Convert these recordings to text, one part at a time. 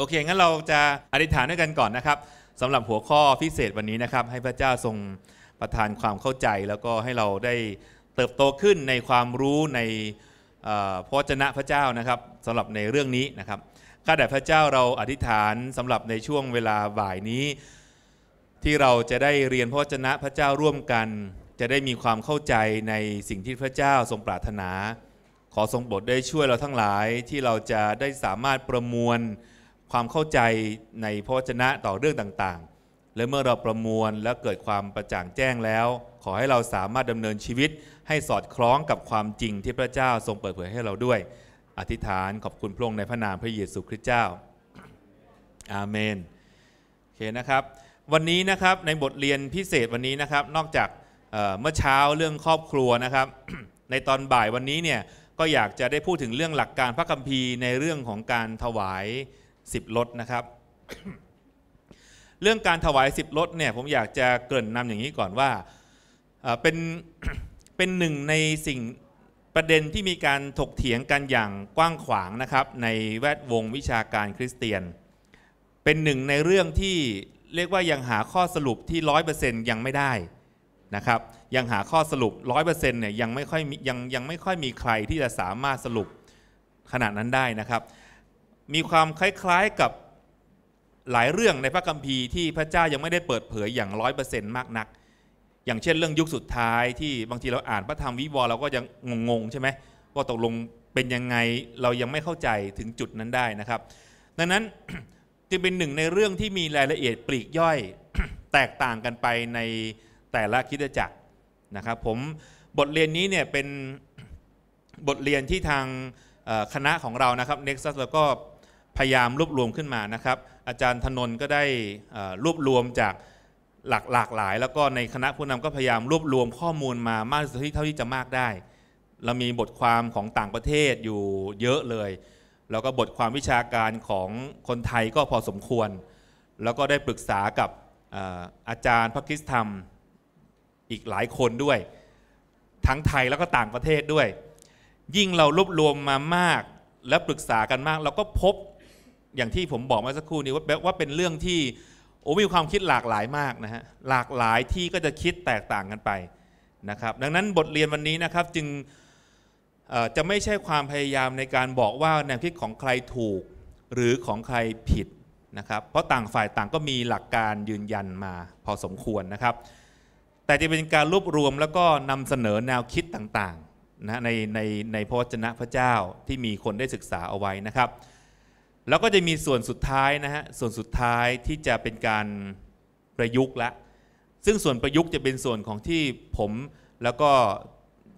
โอเค งั้นเราจะอธิษฐานด้วยกันก่อนนะครับสำหรับหัวข้อพิเศษวันนี้นะครับให้พระเจ้าทรงประทานความเข้าใจแล้วก็ให้เราได้เติบโตขึ้นในความรู้ในพระจนะพระเจ้านะครับสำหรับในเรื่องนี้นะครับข้าแต่พระเจ้าเราอธิษฐานสำหรับในช่วงเวลาบ่ายนี้ ที่เราจะได้เรียนพระจนะพระเจ้าร่วมกัน จะได้มีความเข้าใจในสิ่งที่พระเจ้าทรงปรารถนา ขอทรงโปรดได้ช่วยเราทั้งหลายที่เราจะได้สามารถประมวลความเข้าใจในพระวจนะต่อเรื่องต่างๆ และเมื่อเราประมวลและเกิดความประจ่างแจ้งแล้ว ขอให้เราสามารถดำเนินชีวิต ให้สอดคล้องกับความจริงที่พระเจ้า ทรงเปิดเผยให้เราด้วย อธิษฐาน ขอบคุณพระองค์ในพระนามพระเยซูคริสต์เจ้าอาเมนโอเคนะครับ วันนี้นะครับในบทเรียนพิเศษวันนี้นะครับนอกจากเมื่อเช้าเรื่องครอบครัวนะครับ ในตอนบ่ายวันนี้เนี่ยก็อยากจะได้พูดถึงเรื่องหลักการพระคัมภีร์ในเรื่องของการถวายสิบรถนะครับ เรื่องการถวายสิบรถเนี่ยผมอยากจะเกริ่นนำอย่างนี้ก่อนว่าเป็นเป็นหนึ่งในสิ่งประเด็นที่มีการถกเถียงกันอย่างกว้างขวางนะครับในแวดวงวิชาการคริสเตียน เป็นหนึ่งในเรื่องที่เรียกว่ายังหาข้อสรุปที่ร้อยเปอร์เซ็นยังไม่ได้นะครับ ยังหาข้อสรุปร้อยเปอร์เซ็นต์เนี่ยยังไม่ค่อยยัง ยังไม่ค่อยมีใครที่จะสามารถสรุปขนาดนั้นได้นะครับมีความคล้ายๆกับหลายเรื่องในพระคัมภีร์ที่พระเจ้ายังไม่ได้เปิดเผยอย่างร้อยเปอร์เซ็นต์มากนัก อย่างเช่นเรื่องยุคสุดท้ายที่บางทีเราอ่านพระธรรมวิวร์เราก็ยังงงๆ ใช่ไหมว่าตกลงเป็นยังไงเรายังไม่เข้าใจถึงจุดนั้นได้นะครับ ดังนั้นจึงเป็นหนึ่งในเรื่องที่มีรายละเอียดปลีกย่อยแตกต่างกันไปในแต่ละคิดจักรนะครับผมบทเรียนนี้เนี่ยเป็นบทเรียนที่ทางคณะของเรานะครับ Nexus แล้วก็พยายามรวบรวมขึ้นมานะครับ อาจารย์ธนนก็ได้รวบรวมจากหลากหลากหลายแล้วก็ในคณะผู้นำก็พยายามรวบรวมข้อมูลมามากที่เท่าที่จะมากได้ เรามีบทความของต่างประเทศอยู่เยอะเลย แล้วก็บทความวิชาการของคนไทยก็พอสมควร แล้วก็ได้ปรึกษากับอาจารย์พระคิสธรรมอีกหลายคนด้วย ทั้งไทยแล้วก็ต่างประเทศด้วย ยิ่งเรารวบรวมมามากและปรึกษากันมากเราก็พบอย่างที่ผมบอกมาสักครู่นี้ว่าว่าเป็นเรื่องที่โอ้มีความคิดหลากหลายมากนะฮะหลากหลายที่ก็จะคิดแตกต่างกันไปนะครับ ดังนั้นบทเรียนวันนี้นะครับจึงจะไม่ใช่ความพยายามในการบอกว่าแนวคิดของใครถูก หรือของใครผิดนะครับ เพราะต่างฝ่ายต่างก็มีหลักการยืนยันมาพอสมควรนะครับ แต่จะเป็นการรวบรวมแล้วก็นำเสนอแนวคิดต่างๆนะในในในพระวจนะพระเจ้าที่มีคนได้ศึกษาเอาไว้นะครับแล้วก็จะมีส่วนสุดท้ายนะฮะ ส่วนสุดท้ายที่จะเป็นการประยุกต์ละ ซึ่งส่วนประยุกต์จะเป็นส่วนของที่ผม แล้วก็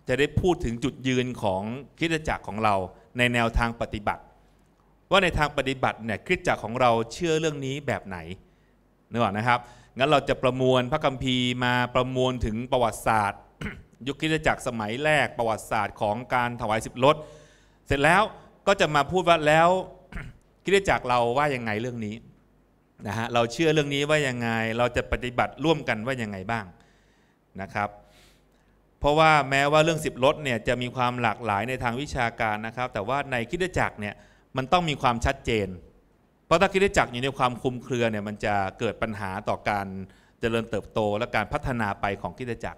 จะได้พูดถึงจุดยืนของคิดจักรของเรา ในแนวทางปฏิบัติ ว่าในทางปฏิบัติเนี่ยคิดจักรของเราเชื่อเรื่องนี้แบบไหนนึกออกนะครับ งั้นเราจะประมวลพระคัมภีร์มาประมวลถึงประวัติศาสตร์ ยุคคิดจักรสมัยแรกประวัติศาสตร์ของการถวายสิบรถ เสร็จแล้วก็จะมาพูดว่าแล้วคิดจากเราว่า ยังไงเรื่องนี้นะฮะเราเชื่อเรื่องนี้ว่ายังไง เราจะปฏิบัติร่วมกันว่า ยังไงบ้าง นะครับ เพราะว่าแม้ว่าเรื่องสิบรถเนี่ยจะมีความหลากหลายในทางวิชาการนะครับ แต่ว่าในคิดจักเนี่ยมันต้องมีความชัดเจน เพราะถ้าคิดจักอยู่ในความคุมเครือเนี่ยมันจะเกิดปัญหาต่อการเจริญเติบโต และการพัฒนาไปของคิดจัก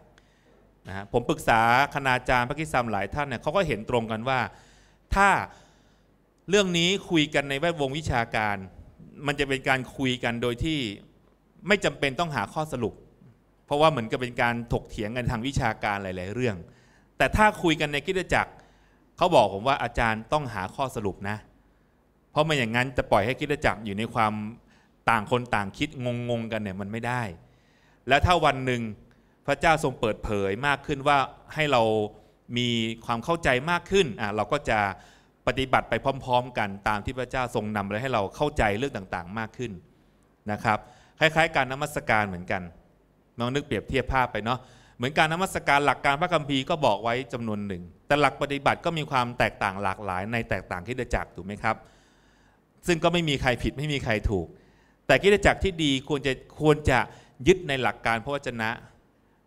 นะฮะผมปรึกษาคณาจารย์พระคิสามหลายท่านเนี่ยเขาก็เห็นตรงกันว่าถ้าเรื่องนี้คุยกันในแวดวงวิชาการมันจะเป็นการคุยกันโดยที่ไม่จำเป็นต้องหาข้อสรุป เพราะว่าเหมือนกับเป็นการถกเถียงกันทางวิชาการหลาย ๆ เรื่อง แต่ถ้าคุยกันในกิจจักรเขาบอกผมว่าอาจารย์ต้องหาข้อสรุปนะ เพราะไม่อย่างนั้นจะปล่อยให้กิจจักรอยู่ในความต่างคนต่างคิดงงๆกันเนี่ยมันไม่ได้ และถ้าวันหนึ่งพระเจ้าทรงเปิดเผยมากขึ้นว่าให้เรามีความเข้าใจมากขึ้นเราก็จะปฏิบัติไปพร้อมๆกันตามที่พระเจ้าทรงนำและให้เราเข้าใจเรื่องต่างๆมากขึ้นนะครับคล้ายๆการนมัสการเหมือนกันน้องนึกเปรียบเทียบภาพไปเนาะเหมือนการนมัสการหลักการพระคัมภีร์ก็บอกไว้จำนวนหนึ่ง แต่หลักปฏิบัติก็มีความแตกต่างหลากหลายในแตกต่างคิดจักรถูกไหมครับ ซึ่งก็ไม่มีใครผิดไม่มีใครถูก แต่คิดจักรที่ดีควรจะควรจะยึดในหลักการพระวจนะ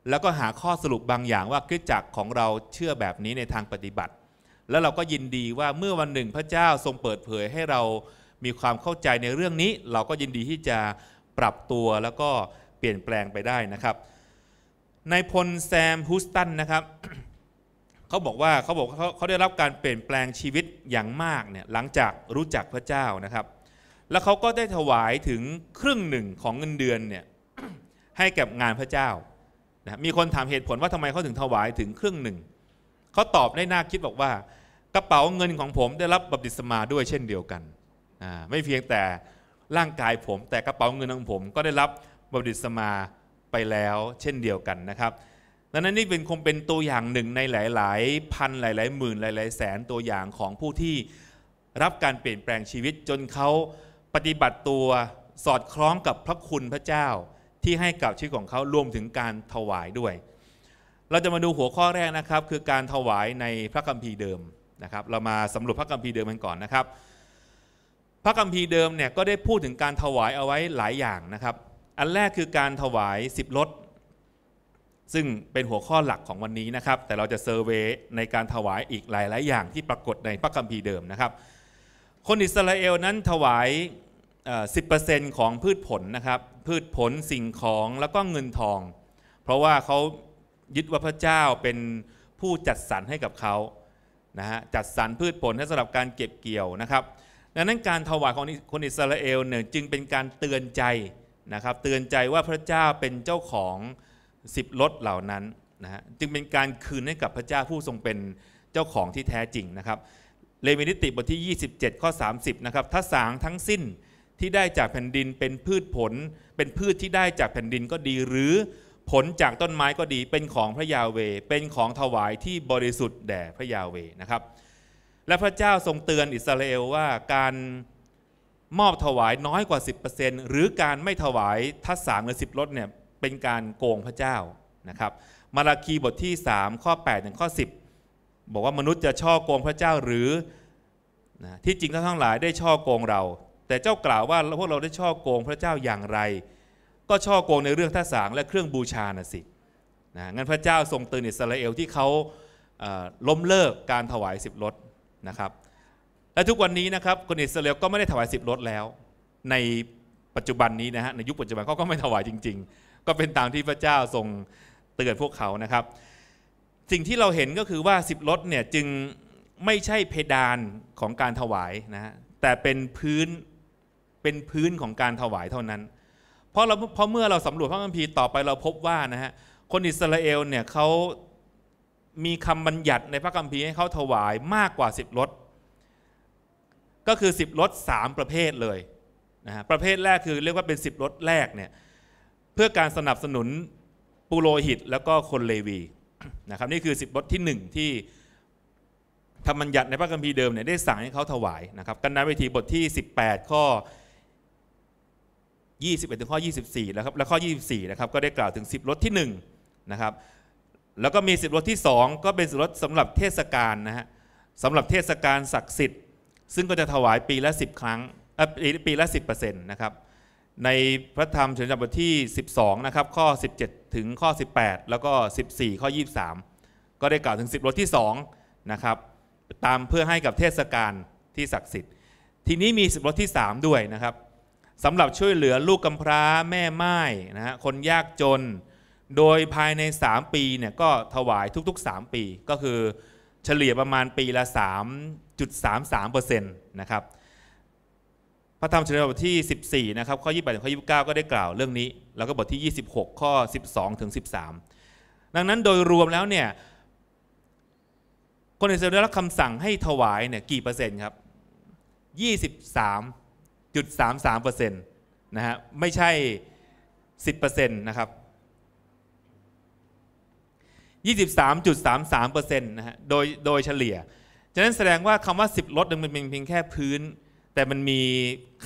แล้วก็หาข้อสรุปบางอย่างว่าคิดจักรของเราเชื่อแบบนี้ในทางปฏิบัติแล้วเราก็ยินดีว่าเมื่อวันหนึ่งพระเจ้าทรงเปิดเผยให้เรา มีความเข้าใจในเรื่องนี้ เราก็ยินดีที่จะปรับตัวแล้วก็เปลี่ยนแปลงไปได้นะครับนายพลแซมฮูสตันนะครับเขาบอกว่าเขาบอกเขาเขาได้รับการเปลี่ยนแปลงชีวิตอย่างมากเนี่ยหลังจากรู้จักพระเจ้านะครับ แล้วเขาก็ได้ถวายถึงครึ่งหนึ่งของเงินเดือนเนี่ยให้แก่งานพระเจ้านะมีคนถามเหตุผลว่าทำไมเขาถึงถวายถึงครึ่งหนึ่งเขาตอบได้น่าคิดบอกว่าระเป๋าเงินของผมได้รับบัพติศมาด้วยเช่นเดียวกัน ไม่เพียงแต่ร่างกายผมแต่กระเป๋าเงินของผม ก็ได้รับบัพติศมาไปแล้วเช่นเดียวกันนะครับ ดังนั้นนี่เป็นคงเป็นตัวอย่างหนึ่งในหลาย ๆ พันหลายๆหมื่นหลาย ๆ แสนตัวอย่างของผู้ที่รับการเปลี่ยนแปลงชีวิตจนเขาปฏิบัติตัวสอดคล้องกับพระคุณพระเจ้า ที่ให้กับชีวิตของเขารวมถึงการถวายด้วย เราจะมาดูหัวข้อแรกนะครับคือการถวายในพระคัมภีร์เดิมนะครับเรามาสารุปพระคัมภีร์เดิมกันก่อนนะครับ พระคัมภีร์เดิมเนี่ยก็ได้พูดถึงการถวายเอาไว้หลายอย่างนะครับ อันแรกคือการถวายสิบรถซึ่งเป็นหัวข้อหลักของวันนี้นะครับ แต่เราจะเซอร์เวยในการถวายอีกหลายๆ อย่างที่ปรากฏในพระคัมภีร์เดิมนะครับ คนอิสราเอลนั้นถวาย10%ของพืชผลนะครับพืชผลสิ่งของแล้วก็เงินทอง เพราะว่าเขายึดว่าพระเจ้าเป็นผู้จัดสรรให้กับเขานะฮะจัดสรรพืชผลให้สำหรับการเก็บเกี่ยวนะครับ ดังนั้นการถวายของคนอิสราเอลเนี่ยจึงเป็นการเตือนใจนะครับ เตือนใจว่าพระเจ้าเป็นเจ้าของสิบรถเหล่านั้นนะฮะจึงเป็นการคืนให้กับพระเจ้าผู้ทรงเป็นเจ้าของที่แท้จริงนะครับ เลวินิติบทที่ 27 ข้อ30นะครับถ้าสางทั้งสิ้นที่ได้จากแผ่นดินเป็นพืชผล เป็นพืชที่ได้จากแผ่นดินก็ดีหรือผลจากต้นไม้ก็ดีเป็นของพระยาเว เป็นของถวายที่บริสุทธิ์แด่พระยาเวนะครับ และพระเจ้าทรงเตือนอิสราเอลว่าการมอบถวายน้อยกว่า 10%หรือการไม่ถวายทัศสามหรือสิบลดเนี่ยเป็นการโกงพระเจ้านะครับมาราคีบทที่3ข้อ8ถึงข้อ10 บอกว่ามนุษย์จะช่อโกงพระเจ้าหรือนะที่จริงท่านทั้งหลายได้ช่อโกงเรา แต่เจ้ากล่าวว่าพวกเราได้ช่อโกงพระเจ้าอย่างไรก็ช่อโกงในเรื่องท่าสางและเครื่องบูชาน่ะสิ นะ งั้นพระเจ้าทรงเตือนอิสราเอลที่เขาล้มเลิกการถวายสิบรถนะครับ และทุกวันนี้นะครับคนอิสราเอลก็ไม่ได้ถวายสิบรถแล้ว ในปัจจุบันนี้นะฮะในยุคปัจจุบันเขาก็ไม่ถวายจริง ๆ ก็เป็นตามที่พระเจ้าทรงเตือนพวกเขานะครับ สิ่งที่เราเห็นก็คือว่าสิบรถเนี่ยจึงไม่ใช่เพดานของการถวายนะะแต่เป็นพื้น เป็นพื้นของการถวายเท่านั้นพราะเราเพราะเมื่อเราสำรวจพระคัมภีร์ต่อไปเราพบว่านะฮะคนอิสราเอลเนี่ยเขามีคำบัญญัติในพระคัมภีร์ให้เขาถวายมากกว่า 10รถก็คือ 10รถ3 ประเภทเลยนะฮะประเภทแรกคือเรียกว่าเป็น10รถแรกเนี่ยเพื่อการสนับสนุนปุโรหิตแล้วก็คนเลวีนะครับนี่คือ 10บถที่ 1 ที่ธรรมัญญัติในพระคัมภีร์เดิมเนี่ยได้สั่งให้เขาถวายนะครับกันนาวิธีบทที่ 18 ข้อ21 ถึงข้อ 24นะครับและข้อ 24 นะครับ ก็ได้กล่าวถึง 10รถที่1นะครับแล้วก็มี 10รถที่ 2 ก็เป็นิบรถสำหรับเทศกาลนะฮะสำหรับเทศกาลศักดิ์สิทธิ์ซึ่งก็จะถวายปีละ 10 ครั้งปีละ10%นะครับในพระธรรมฉจับที่ 12นะครับข้อ 17 ถึงข้อ 18 แล้วก็ 14 ข้อ 23 ก็ได้กล่าวถึง 10รถที่2นะครับตามเพื่อให้กับเทศกาลที่ศักดิ์สิทธิ์ ทีนี้มี10รถที่3 ด้วยนะครับสำหรับช่วยเหลือลูกกำพร้าแม่ไม้นะฮะคนยากจนโดยภายใน 3 ปีเนี่ยก็ถวายทุก ๆ 3 ปี ก็คือเฉลี่ยประมาณปีละ 3.33%นะครับ พระธรรมฉบับที่ 14นะครับข้อ 28ถึงข้อ 29 ก็ได้กล่าวเรื่องนี้ แล้วก็บทที่ 26 ข้อ 12 ถึง 13 ดังนั้นโดยรวมแล้วเนี่ย คนอิสราเอลได้รับคำสั่งให้ถวายเนี่ยกี่เปอร์เซ็นต์ครับ 23จุดสสาามมเปอร์เซ็นต์นะฮะไม่ใช่สิบเเปอร์ซ็นต์นะครับยี่สสสสิบาาามมมจุดเปอร์เซ็นต์นะฮะโดยโดยเฉลี่ยฉะนั้นแสดงว่าคำว่า 10 ลดนึงมันเป็นเพียงแค่พื้น แต่มันมี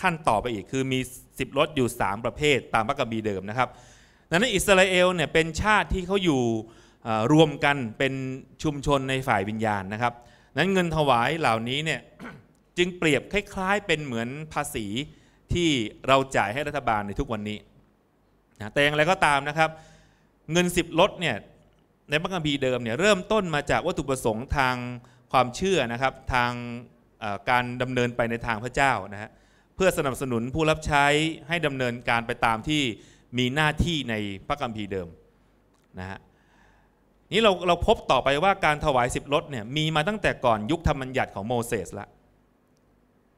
ขั้นต่อไปอีกคือมีสิบลดอยู่สามประเภทตามพระกัมภีร์เดิมนะครับดังนั้นอิสราเอลเนี่ยเป็นชาติที่เขาอยู่รวมกันเป็นชุมชนในฝ่ายวิญญาณนะครับ นั้นเงินถวายเหล่านี้เนี่ยจึงเปรียบคล้ายๆเป็นเหมือนภาษีที่เราจ่ายให้รัฐบาลในทุกวันนี้นะแต่อย่างไรก็ตามนะครับเงิน 10ลดเนี่ยในพระคัมภีร์เดิมเนี่ยเริ่มต้นมาจากวัตถุประสงค์ทางความเชื่อนะครับทางการดำเนินไปในทางพระเจ้านะฮะเพื่อสนับสนุนผู้รับใช้ให้ดำเนินการไปตามที่มีหน้าที่ในพระคัมภีร์เดิมนะฮะนี้เราเราพบต่อไปว่าการถวายสิบรถเนี่ยมีมาตั้งแต่ก่อนยุคธรรมบัญญัติของโมเสสละ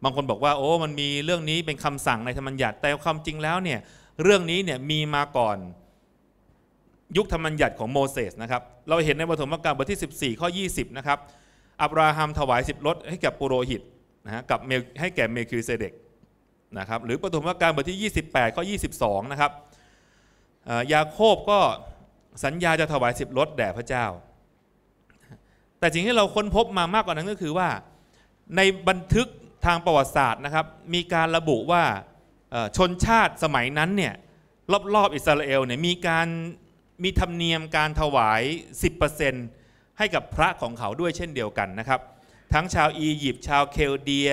บางคนบอกว่าโอ้มันมีเรื่องนี้เป็นคำสั่งในธรรมบัญญัติ แต่ความจริงแล้วเนี่ยเรื่องนี้เนี่ยมีมาก่อน ยุคธรรมบัญญัติของโมเสสนะครับเราเห็นในปรมการบทที่ 14ข้อ20 นะครับ อับราฮัมถวายสิบรถให้แก่ปุโรหิตนะฮะกับให้แก่เมคิวเซเดกนะครับหรือปฐมกาลบทที่ 28ข้อ22นะครับยาโคบก็สัญญาจะถวายสิบรถแด่พระเจ้า แต่สิ่งที่เราค้นพบมามากกว่านั้นก็คือว่าในบันทึกทางประวัติศาสตร์นะครับมีการระบุว่าชนชาติสมัยนั้นเนี่ยรอบๆออิสราเอลเนี่ยมีการมีธรรมเนียมการถวาย10%ให้กับพระของเขาด้วยเช่นเดียวกันนะครับทั้งชาวอียิปต์ชาวเคลเดีย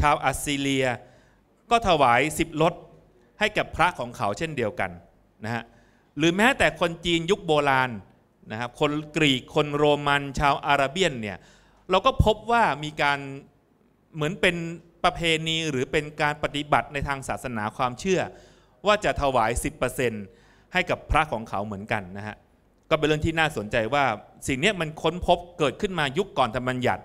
ชาวอัสซีเรีย ก็ถวาย 10ลดให้กับพระของเขาเช่นเดียวกันนะฮะหรือแม้แต่คนจีนยุคโบราณนะครับคนกรีกคนโรมันชาวอาราเบียนเนี่ยเราก็พบว่ามีการเหมือนเป็นประเพณีหรือเป็นการปฏิบัติในทางศาสนาความเชื่อ ว่าจะถวาย 10%ให้กับพระของเขาเหมือนกันนะฮะก็เป็นเรื่องที่น่าสนใจว่าสิ่งนี้มันค้นพบเกิดขึ้นมายุคก่อนธรรมบัญญัติ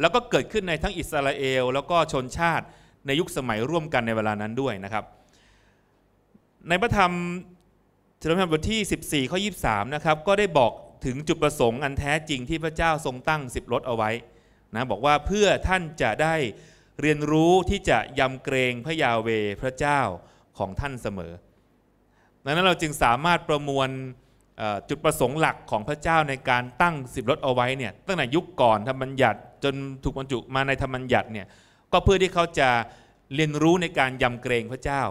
แล้วก็เกิดขึ้นในทั้งอิสราเอลแล้วก็ชนชาติในยุคสมัยร่วมกันในเวลานั้นด้วยนะครับ ในพระธรรมเฉลิมพระธรรมบทที่14ข้อ23นะครับก็ได้บอกถึงจุดประสงค์อันแท้จริงที่พระเจ้าทรงตั้งสิบรถเอาไว้นะบอกว่าเพื่อท่านจะได้เรียนรู้ที่จะยำเกรงพระยาเวพระเจ้าของท่านเสมอ ดังนั้นเราจึงสามารถประมวลจุดประสงค์หลักของพระเจ้าในการตั้งสิบรถเอาไว้เนี่ยตั้งแต่ ยุคก่อนธรรมัญญัติจนถูกบรรจุมาในธรรมัญญัติเนี่ยก็เพื่อที่เขาจะเรียนรู้ในการยำเกรงพระเจ้า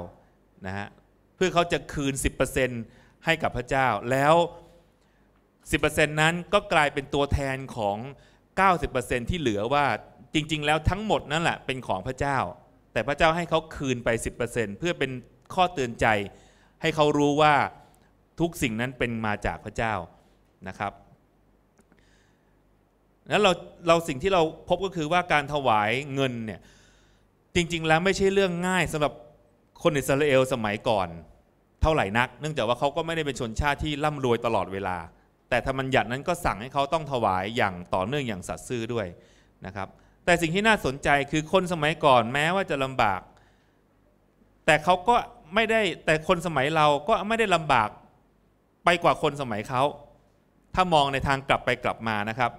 นะฮะเพื่อเขาจะคืน10%ให้กับพระเจ้าแล้ว10%นั้นก็กลายเป็นตัวแทนของ90%ที่เหลือว่าจริง ๆแล้วทั้งหมดนั่นแหละเป็นของพระเจ้า แต่พระเจ้าให้เขาคืนไป 10%เพื่อเป็นข้อเตือนใจให้เขารู้ว่าทุกสิ่งนั้นเป็นมาจากพระเจ้านะครับแล้วเราเราสิ่งที่เราพบก็คือว่าการถวายเงินเนี่ยจริง ๆแล้วไม่ใช่เรื่องง่ายสำหรับคนอิสราเอลสมัยก่อนเท่าไหร่นักเนื่องจากว่าเขาก็ไม่ได้เป็นชนชาติที่ร่ำรวยตลอดเวลาแต่ธรรมัญญัตินั้นก็สั่งให้เขาต้องถวายอย่างต่อเนื่องอย่างสัตย์ซื่อด้วยนะครับแต่สิ่งที่น่าสนใจคือคนสมัยก่อนแม้ว่าจะลำบาก แต่เขาก็ไม่ได้แต่คนสมัยเราก็ไม่ได้ลำบากไปกว่าคนสมัยเขา ถ้ามองในทางกลับไปกลับมานะครับ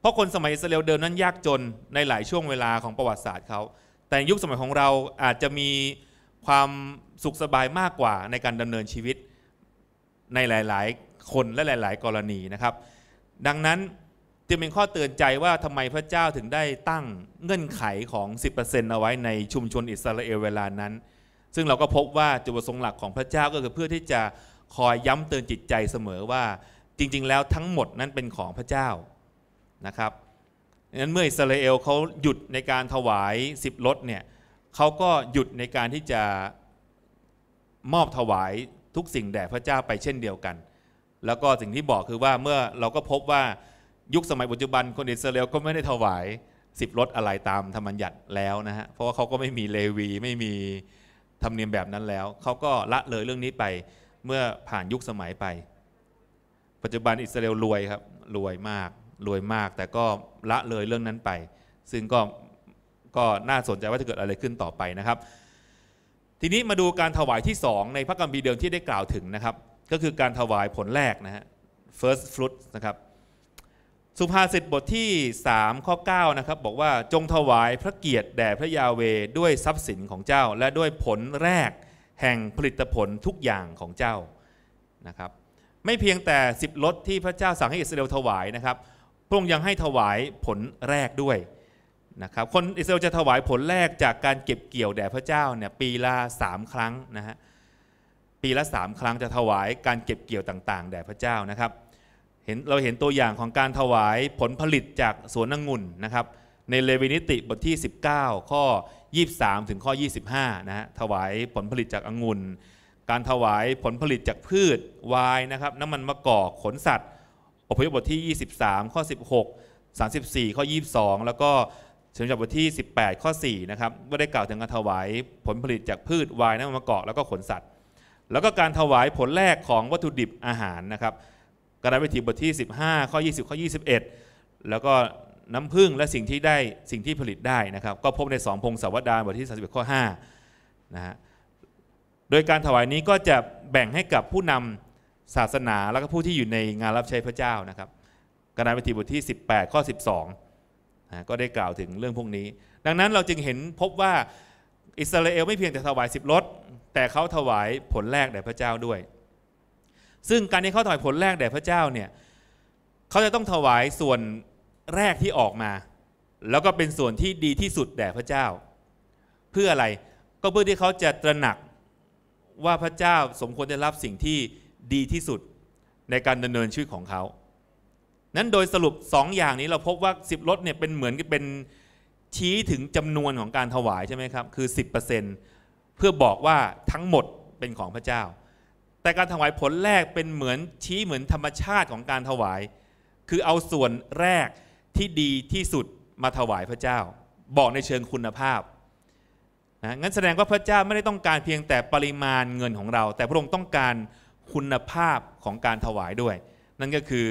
เพราะคนสมัยอิสราเอลเดิมนั้นยากจนในหลายช่วงเวลาของประวัติศาสตร์เขา แต่ยุคสมัยของเราอาจจะมีความสุขสบายมากกว่าในการดำเนินชีวิตในหลายๆคน และหลายๆ กรณี นะครับ ดังนั้น จึงเป็นข้อเตือนใจว่าทำไมพระเจ้าถึงได้ตั้งเงื่อนไขของ 10%เอาไว้ในชุมชนอิสราเอลเวลานั้น ซึ่งเราก็พบว่าจุดประสงค์หลักของพระเจ้าก็คือเพื่อที่จะคอยย้ำเตือนจิตใจเสมอว่าจริง ๆ แล้วทั้งหมดนั้นเป็นของพระเจ้านะครับนั้นเมื่ออิสราเอลเขาหยุดในการถวายสิบรถเนี่ยเขาก็หยุดในการที่จะมอบถวายทุกสิ่งแด่พระเจ้าไปเช่นเดียวกันแล้วก็สิ่งที่บอกคือว่าเมื่อเราก็พบว่ายุคสมัยปัจจุบันคนอิสราเอลก็ไม่ได้ถวายสิบรถ อะไรตามธรรมัญญัติแล้วนะฮะเพราะว่าเขาก็ไม่มีเลวีไม่มีธรรมเนียมแบบนั้นแล้วเขาก็ละเลยเรื่องนี้ไป เมื่อผ่านยุคสมัยไป ปัจจุบันอิสราเอลรวยครับรวยมากรวยมาก แต่ก็ละเลยเรื่องนั้นไป ซึ่งก็ก็น่าสนใจว่าจะเกิดอะไรขึ้นต่อไปนะครับ ทีนี้มาดูการถวายที่ 2 ในพระกัมภีร์เดิมที่ได้กล่าวถึงนะครับก็คือการถวายผลแรกนะฮะ first fruit นะครับสุภาษิตบทที่3ข้อ9นะครับบอกว่าจงถวายพระเกียรติแด่พระยาเวด้วยทรัพย์สินของเจ้า และด้วยผลแรกแห่งผลิตผลทุกอย่างของเจ้านะครับไม่เพียงแต่สิบรถที่พระเจ้าสั่งให้อิสราเอลถวายนะครับพระองค์ยังให้ถวายผลแรกด้วยนะครับคนอิสราเอลจะถวายผลแรกจากการเก็บเกี่ยวแด่พระเจ้าเนี่ยปีละสามครั้งนะฮะปีละสามครั้งจะถวายการเก็บเกี่ยวต่างๆ แด่พระเจ้านะครับ เห็นเราเห็นตัวอย่างของการถวายผลผลิตจากสวนองุ่นนะครับในเลวินิติบทที่ 19 ข้อ 23 ถึงข้อ 25นะฮะถวายผลผลิตจากองุ่นการถวายผลผลิตจากพืชวายนะครับน้ำมันมะกอกขนสัตว์อพยพบทที่ 23 ข้อ16 34 ข้อ 22 แล้วก็ฉรับบทที่ 18ข้อ4นะครับก็ได้กล่าวถึงการถวายผลผลิตจากพืชวายน้ำมันมะกอกแล้วก็ขนสัตว์แล้วก็การถวายผลแรกของวัตถุดิบอาหารนะครับกระดาษวิธีบทที่ 15 ข้อ 20 ข้อ 21 แล้วก็น้ำผึ้งและสิ่งที่ได้สิ่งที่ผลิตได้นะครับ ก็พบในสองพงศาวดารบทที่ 31 ข้อ 5 นะฮะ โดยการถวายนี้ก็จะแบ่งให้กับผู้นำศาสนาแล้วก็ผู้ที่อยู่ในงานรับใช้พระเจ้านะครับกระดาษวิธีบทที่ 18 ข้อ 12นะก็ได้กล่าวถึงเรื่องพวกนี้ ดังนั้นเราจึงเห็นพบว่าอิสราเอลไม่เพียงแต่ถวายสิบรถแต่เขาถวายผลแรกแด่พระเจ้าด้วย ซึ่งการที่เขาถวายผลแรกแด่พระเจ้าเนี่ย เขาจะต้องถวายส่วนแรกที่ออกมา แล้วก็เป็นส่วนที่ดีที่สุดแด่พระเจ้า เพื่ออะไร ก็เพื่อที่เขาจะตระหนักว่าพระเจ้าสมควรได้รับสิ่งที่ดีที่สุดในการดำเนินชีวิตของเขานั้นโดยสรุป2ออย่างนี้เราพบว่า 10รถเนี่ยเป็นเหมือนกับเป็นชี้ถึงจำนวนของการถวายใช่ไหมครับ คือ 10%เเพื่อบอกว่าทั้งหมดเป็นของพระเจ้า แต่การถวายผลแรกเป็นเหมือนชี้เหมือนธรรมชาติของการถวาย คือเอาส่วนแรกที่ดีที่สุดมาถวายพระเจ้า บอกในเชิงคุณภาพนะงั้นแสดงว่าพระเจ้าไม่ได้ต้องการเพียงแต่ปริมาณเงินของเรา แต่พระองค์ต้องการคุณภาพของการถวายด้วย นั่นก็คือ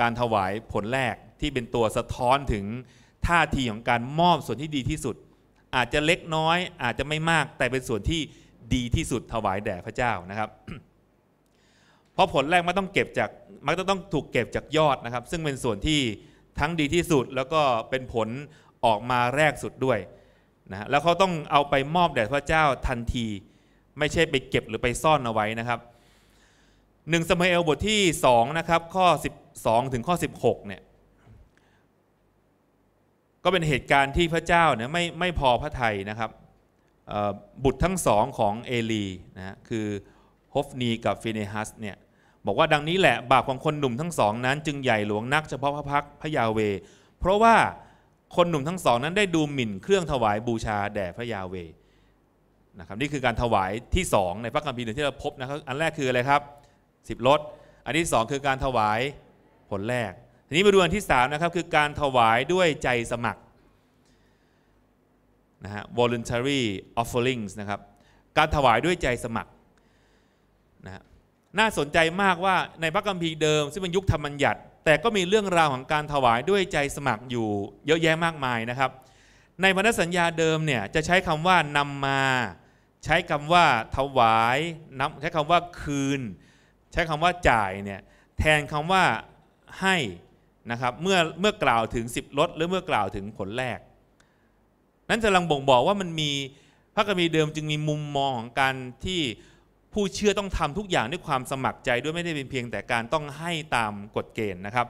การถวายผลแรกที่เป็นตัวสะท้อนถึงท่าทีของการมอบส่วนที่ดีที่สุดอาจจะเล็กน้อยอาจจะไม่มากแต่เป็นส่วนที่ดีที่สุดถวายแด่พระเจ้านะครับ เพราะผลแรกมันต้องเก็บจากมันจะต้องถูกเก็บจากยอดนะครับ ซึ่งเป็นส่วนที่ทั้งดีที่สุดแล้วก็เป็นผลออกมาแรกสุดด้วยนะแล้วเขาต้องเอาไปมอบแด่พระเจ้าทันที ไม่ใช่ไปเก็บหรือไปซ่อนเอาไว้นะครับหนึ่งสมัยเอลบทที่2นะครับข้อ 12ถึงข้อ16เนี่ยก็เป็นเหตุการณ์ที่พระเจ้าเนี่ยไม่ไม่พอพระทัยนะครับ บุตรทั้งสองของเอลีนะคือฮอฟนีกับฟิเนฮัสเนี่ยบอกว่าดังนี้แหละ บาปของคนหนุ่มทั้งสองนั้นจึงใหญ่หลวงนักเฉพาะพระพักพระยาเว เพราะว่าคนหนุ่มทั้งสองนั้นได้ดูหมิ่นเครื่องถวายบูชาแด่พระยาเวนะครับนี่คือการถวายที่สองในพระคัมภีร์หนึ่งที่เราพบนะครับอันแรกคืออะไรครับสิบรถอันที่สองคือการถวายผลแรกทีนี้มาดูอันที่ 3 นะครับคือการถวายด้วยใจสมัครนะฮะ voluntary offerings นะครับการถวายด้วยใจสมัครนะน่าสนใจมากว่าในพระคัมภีร์เดิมซึ่งเป็นยุคธรรมัญญัติแต่ก็มีเรื่องราวของการถวายด้วยใจสมัครอยู่เยอะแยะมากมายนะครับในพันธสัญญาเดิมเนี่ยจะใช้คำว่านำมา ใช้คำว่าถวายนใช้คำว่าคืน ใช้คำว่าจ่ายเนี่ยแทนคำว่าให้นะครับเมื่อเมื่อกล่าวถึง 10รถหรือเมื่อกล่าวถึงผลแรก นั้นจะลังบ่งบอกว่ามันมีพระกมีเดิมจึงมีมุมมองของการที่ผู้เชื่อต้องทำทุกอย่างด้วยความสมัครใจด้วยไม่ได้เป็น เพียงแต่การต้องให้ตามกฎเกณฑ์นะครับ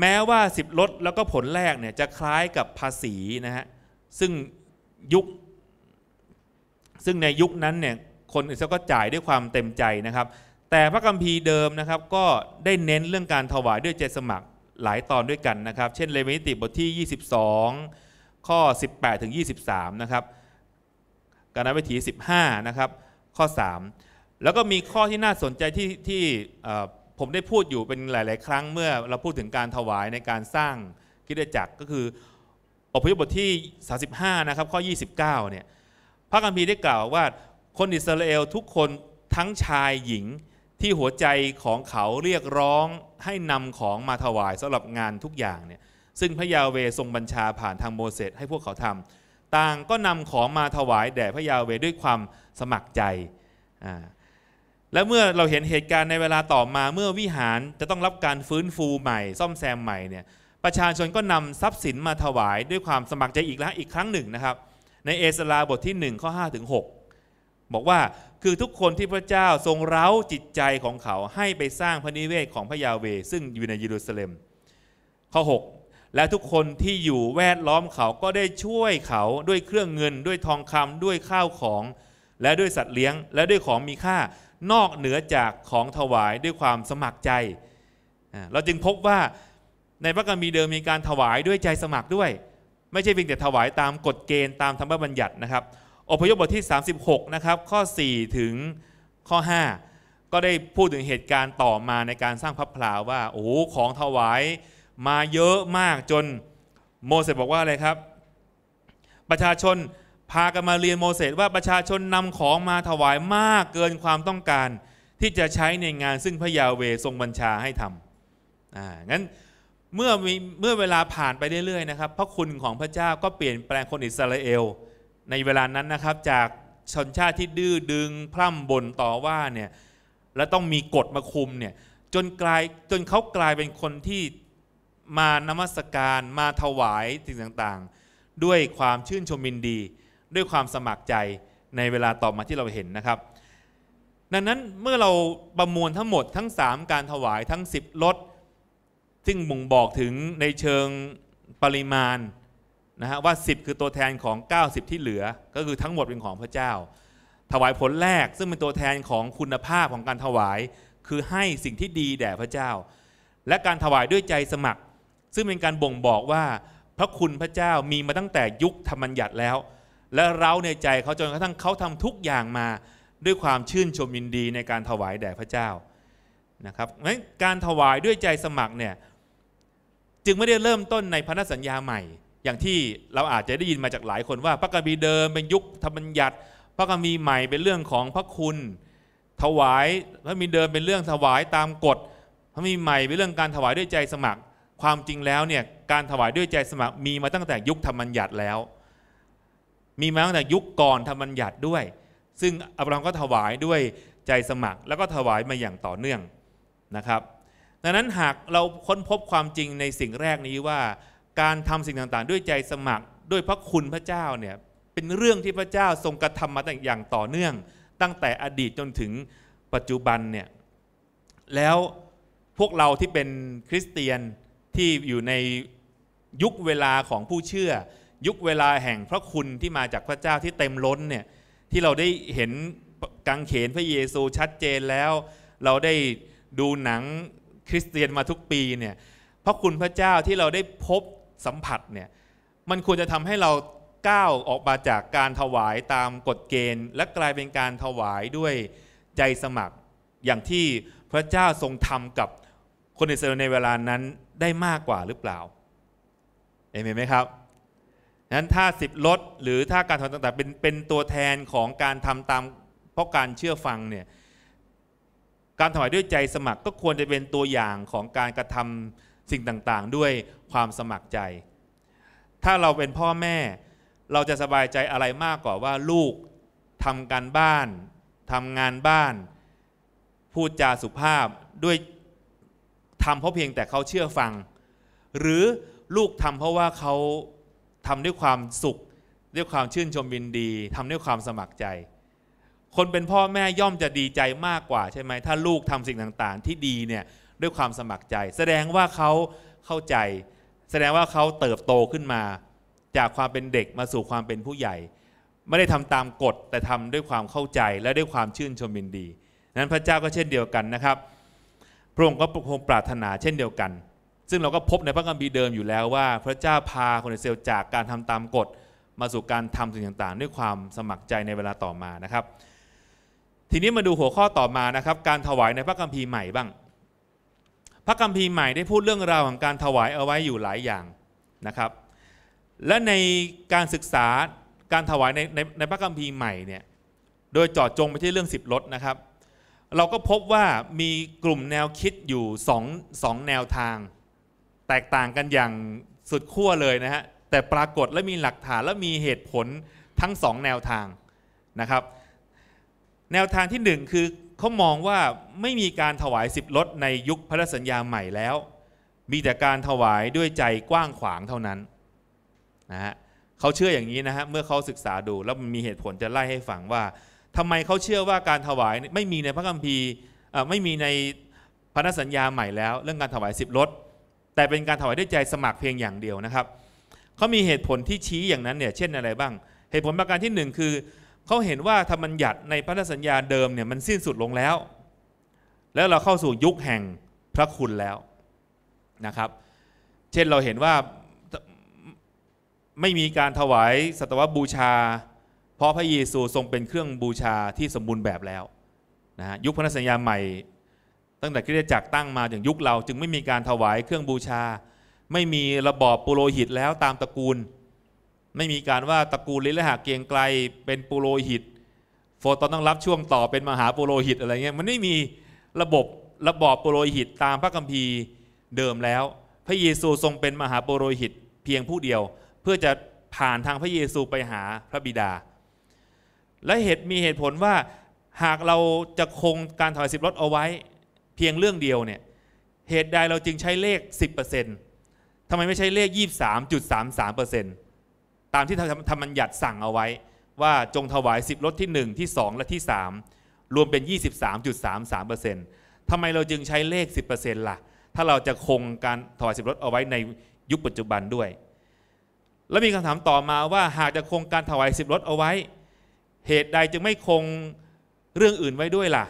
แม้ว่า 10รถแล้วก็ผลแรกเนี่ยจะคล้ายกับภาษีนะฮะซึ่งยุค ซึ่งในยุคนั้นเนี่ยคนก็จ่ายด้วยความเต็มใจนะครับแต่พระคัมภีร์เดิมนะครับก็ได้เน้นเรื่องการถวายด้วยใจสมัคร หลายตอนด้วยกันนะครับ เช่นเลวีนิติบทที่ 22 ข้อ 18 ถึง 23 นะครับการาวิถี 15 นะครับข้อ 3 แล้วก็มีข้อที่น่าสนใจที่ที่ผมได้พูดอยู่เป็นหลาย ๆ ครั้งเมื่อเราพูดถึงการถวายในการสร้างคิดจักรก็คืออพยพบทที่ 35 นะครับข้อ 29 เนี่ยพระคัมภีร์ได้กล่าวว่าคนอิสราเอลทุกคนทั้งชายหญิงที่หัวใจของเขาเรียกร้องให้นำของมาถวายสำหรับงานทุกอย่างเนี่ยซึ่งพระยาเวทรงบัญชาผ่านทางโมเสสให้พวกเขาทำต่างก็นำของมาถวาย แด่พระยาเวด้วยความสมัครใจ และเมื่อเราเห็นเหตุการณ์ในเวลาต่อมาเมื่อวิหารจะต้องรับการฟื้นฟูใหม่ซ่อมแซมใหม่เนี่ยประชาชนก็นำทรัพย์สินมาถวายด้วยความสมัครใจอีกแล้วอีกครั้งหนึ่งนะครับในเอสราบทที่1ข้อ5ถึง6บอกว่าคือทุกคนที่พระเจ้าทรงเร้าจิตใจของเขาให้ไปสร้างพระนิเวศของพระยาเวซึ่งอยู่ในเยรูซาเล็มข้อ6และทุกคนที่อยู่แวดล้อมเขาก็ได้ช่วยเขาด้วยเครื่องเงิน ด้วยทองคำด้วยข้าวของ และด้วยสัตว์เลี้ยง และด้วยของมีค่านอกเหนือจากของถวายด้วยความสมัครใจเราจึงพบว่าในพระคัมภีร์เดิมมีการถวายด้วยใจสมัครด้วย ไม่ใช่เพียงแต่ถวายตามกฎเกณฑ์ตามธรรมบัญญัตินะครับอพยพบทที่ 36 นะครับข้อ 4 ถึงข้อ 5 ก็ได้พูดถึงเหตุการณ์ต่อมาในการสร้างพระพลาว่าโอ้ของถวายมาเยอะมากจนโมเสสบอกว่าอะไรครับ ประชาชน พากันมาเรียนโมเสสว่าประชาชนนำของมาถวายมากเกินความต้องการ ที่จะใช้ในงานซึ่งพระยาเวทรงบัญชาให้ทำอ่างั้นเมื่อเมื่อเวลาผ่านไปเรื่อยๆ นะครับพระคุณของพระเจ้าก็เปลี่ยนแปลงคนอิสราเอลในเวลานั้นนะครับจากชนชาติที่ดื้อดึงพร่ำบ่นต่อว่าเนี่ยและต้องมีกฎมาคุมเนี่ยจนกลายจนเขากลายเป็นคนที่มานมัสการมาถวายสิ่งต่างๆ ด้วยความชื่นชมยินดี ด้วยความสมัครใจในเวลาต่อมาที่เราเห็นนะครับ ดังนั้นเมื่อเราประมวลทั้งหมดทั้ง 3 การถวายทั้ง 10รถซึ่งบ่งบอกถึงในเชิงปริมาณนะฮะว่า 10 คือตัวแทนของ 90 ที่เหลือก็คือทั้งหมดเป็นของพระเจ้า ถวายผลแรกซึ่งเป็นตัวแทนของคุณภาพของการถวายคือให้สิ่งที่ดีแด่พระเจ้า และการถวายด้วยใจสมัคร ซึ่งเป็นการบ่งบอกว่า พระคุณพระเจ้ามีมาตั้งแต่ยุคธรรมัญญัติแล้ว และเราในใจเขาจนกระทั่งเขาทำทุกอย่างมาด้วยความชื่นชมยินดีในการถวายแด่พระเจ้านะครับงั้นการถวายด้วยใจสมัครเนี่ยจึงไม่ได้เริ่มต้นในพันธสัญญาใหม่อย่างที่เราอาจจะได้ยินมาจากหลายคนว่าพระกบีเดิมเป็นยุคธรรมัญญัติพระกบีใหม่เป็นเรื่องของพระคุณถวายพระกีเดิมเป็นเรื่องถวายตามกฎ พระกีใหม่เป็นเรื่องการถวายด้วยใจสมัคร ความจริงแล้วเนี่ยการถวายด้วยใจสมัครมีมาตั้งแต่ยุคธรรมัญญัติแล้ว มีมาตั้งแต่ยุคก่อนธรรมัญญัติด้วย ซึ่งอับราฮัมก็ถวายด้วยใจสมัครแล้วก็ถวายมาอย่างต่อเนื่องนะครับ ดังนั้นหากเราค้นพบความจริงในสิ่งแรกนี้ว่าการทำสิ่งต่างๆ ด้วยใจสมัครด้วยพระคุณพระเจ้าเนี่ยเป็นเรื่องที่พระเจ้าทรงกระทำมาอย่างต่อเนื่อง ตั้งแต่อดีตจนถึงปัจจุบันเนี่ยแล้วพวกเราที่เป็นคริสเตียนที่อยู่ในยุคเวลาของผู้เชื่อ ยุคเวลาแห่งพระคุณที่มาจากพระเจ้าที่เต็มล้นเนี่ยที่เราได้เห็นกางเขนพระเยซูชัดเจนแล้ว เราได้ดูหนังคริสเตียนมาทุกปีเนี่ยพระคุณพระเจ้าที่เราได้พบสัมผัสเนี่ยมันควรจะทำให้เราก้าวออกมาจากการถวายตามกฎเกณฑ์ และกลายเป็นการถวายด้วยใจสมัคร อย่างที่พระเจ้าทรงทำกับคนอิสราเอลในเวลานั้นได้มากกว่าหรือเปล่าเอเมนไหมครับนั้นถ้าสิบลดหรือถ้าการทำต่างๆเป็นเป็นตัวแทนของการทำตาม เพราะการเชื่อฟังเนี่ยการถวายด้วยใจสมัครก็ควรจะเป็นตัวอย่างของการกระทำสิ่งต่างๆ ด้วยความสมัครใจ ถ้าเราเป็นพ่อแม่เราจะสบายใจอะไรมากกว่า ว่าลูกทำการบ้านทำงานบ้านพูดจาสุภาพด้วยทำเพราะเพียงแต่เขาเชื่อฟังหรือลูกทำเพราะว่าเขาทำด้วยความสุขด้วยความชื่นชมยินดีทำด้วยความสมัครใจ คนเป็นพ่อแม่ย่อมจะดีใจมากกว่าใช่ไหม ถ้าลูกทำสิ่งต่างๆ ที่ดีเนี่ยด้วยความสมัครใจ แสดงว่าเขาเข้าใจ แสดงว่าเขาเติบโตขึ้นมาจากความเป็นเด็กมาสู่ความเป็นผู้ใหญ่ ไม่ได้ทำตามกฎแต่ทำด้วยความเข้าใจและด้วยความชื่นชมยินดีนั้นพระเจ้าก็เช่นเดียวกันนะครับพระองค์ก็คงปรารถนาเช่นเดียวกัน ซึ่งเราก็พบในพระคัมภีร์เดิมอยู่แล้วว่า พระเจ้าพาคนในเซลจากการทำตามกฎมาสู่การทำสิ่งต่างๆ ด้วยความสมัครใจในเวลาต่อมานะครับ ทีนี้มาดูหัวข้อต่อมานะครับ การถวายในพระคัมภีร์ใหม่บ้างพระคัมภีร์ใหม่ได้พูดเรื่องราวของการถวายเอาไว้อยู่หลายอย่างนะครับ และในการศึกษาการถวายในในในพระคัมภีร์ใหม่เนี่ย โดยจอดจงไปที่เรื่องสิบรถนะครับ เราก็พบว่ามีกลุ่มแนวคิดอยู่สองสองแนวทาง แตกต่างกันอย่างสุดขั้วเลยนะฮะ แต่ปรากฏและมีหลักฐานและมีเหตุผลทั้งสองแนวทางนะครับ แนวทางที่หนึ่งคือเขามองว่าไม่มีการถวายสิบรถในยุคพระสัญญาใหม่แล้ว มีแต่การถวายด้วยใจกว้างขวางเท่านั้นนะฮะเขาเชื่ออย่างนี้นะฮะเมื่อเขาศึกษาดูแล้วมีเหตุผลจะไล่ให้ฟังว่า ทำไมเขาเชื่อว่าการถวายไม่มีในพระคัมภีร์ไม่มีในพันธสัญญาใหม่แล้ว เรื่องการถวายสิบรถแต่เป็นการถวายด้วยใจสมัครเพียงอย่างเดียวนะครับ เขามีเหตุผลที่ชี้อย่างนั้นเนี่ยเช่นอะไรบ้าง เหตุผลประการที่1คือเขาเห็นว่าธรรมัญญัติในพันธสัญญาเดิมเนี่ยมันสิ้นสุดลงแล้ว แล้วเราเข้าสู่ยุคแห่งพระคุณแล้วนะครับ เช่นเราเห็นว่าไม่มีการถวายสัตวบูชา เพราะพระเยซูทรงเป็นเครื่องบูชาที่สมบูรณ์แบบแล้วนะฮะยุคพันธสัญญาใหม่ ตั้งแต่คริสตจักรตั้งมาถึงยุคเราจึงไม่มีการถวายเครื่องบูชา ไม่มีระบอบปุโรหิตแล้วตามตระกูลไม่มีการว่าตระกูลลิลหะเกียงไกลเป็นปุโรหิตโฟตอนต้องรับช่วงต่อเป็นมหาปุโรหิตอะไรเงี้ยมันไม่มีระบบระบอบปุโรหิตตามพระคัมภีร์เดิมแล้ว พระเยซูทรงเป็นมหาปุโรหิตเพียงผู้เดียว เพื่อจะผ่านทางพระเยซูไปหาพระบิดา และเหตุมีเหตุผลว่าหากเราจะคงการถอยสิบรถเอาไว้เพียงเรื่องเดียวเนี่ยเหตุใดเราจึงใช้เลข 10%ทำไมไม่ใช้เลข 23.33%ตามที่ธรรมบัญญัติสั่งเอาไว้ว่าจงถวาย 10ลดที่ 1 ที่ 2 และที่ 3 รวมเป็น 23.33%ทำไมเราจึงใช้เลข 10%ละ่ะถ้าเราจะคงการถวาย10ลดเอาไว้ในยุคปัจจุบันด้วย และมีคำถามต่อมาว่าหากจะคงการถวาย10ลดเอาไว้ เหตุใดจึงไม่คงเรื่องอื่นไว้ด้วยล่ะ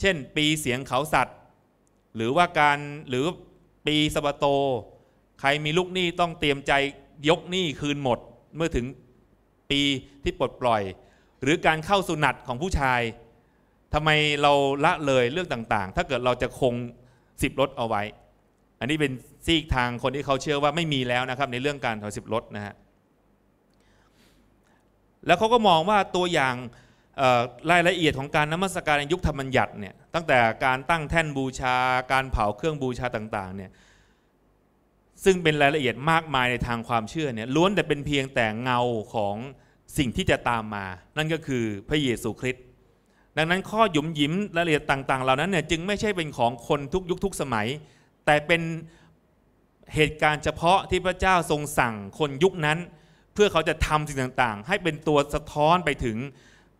เช่นปีเสียงเขาสัตว์ หรือว่าการหรือปีสบโต ใครมีลูกหนี้ต้องเตรียมใจยกหนี้คืนหมดเมื่อถึงปีที่ปลดปล่อย หรือการเข้าสุนัตของผู้ชายทำไมเราละเลยเรื่องต่างๆ ถ้าเกิดเราจะคงสิบรถเอาไว้ อันนี้เป็นซีกทางคนที่เขาเชื่อว่าไม่มีแล้วนะครับในเรื่องการถอยสิบรถนะฮะ แล้วเขาก็มองว่าตัวอย่างรายละเอียดของการนมัสการในยุคธรรมัญญัติเนี่ย ตั้งแต่การตั้งแท่นบูชาการเผาเครื่องบูชาต่างๆ เนี่ยซึ่งเป็นรายละเอียดมากมายในทางความเชื่อเนี่ยล้วน แต่เป็นเพียงแต่เงาของสิ่งที่จะตามมา นั่นก็คือพระเยซูคริสต์ ดังนั้นข้อหยุมหยิมรายละเอียดต่างๆเหล่านั้นเนี่ยจึงไม่ใช่เป็นของคนทุกยุคทุกสมัย แต่เป็นเหตุการณ์เฉพาะที่พระเจ้าทรงสั่งคนยุคนั้น เพื่อเขาจะทำสิ่งต่างๆ ให้เป็นตัวสะท้อนไปถึง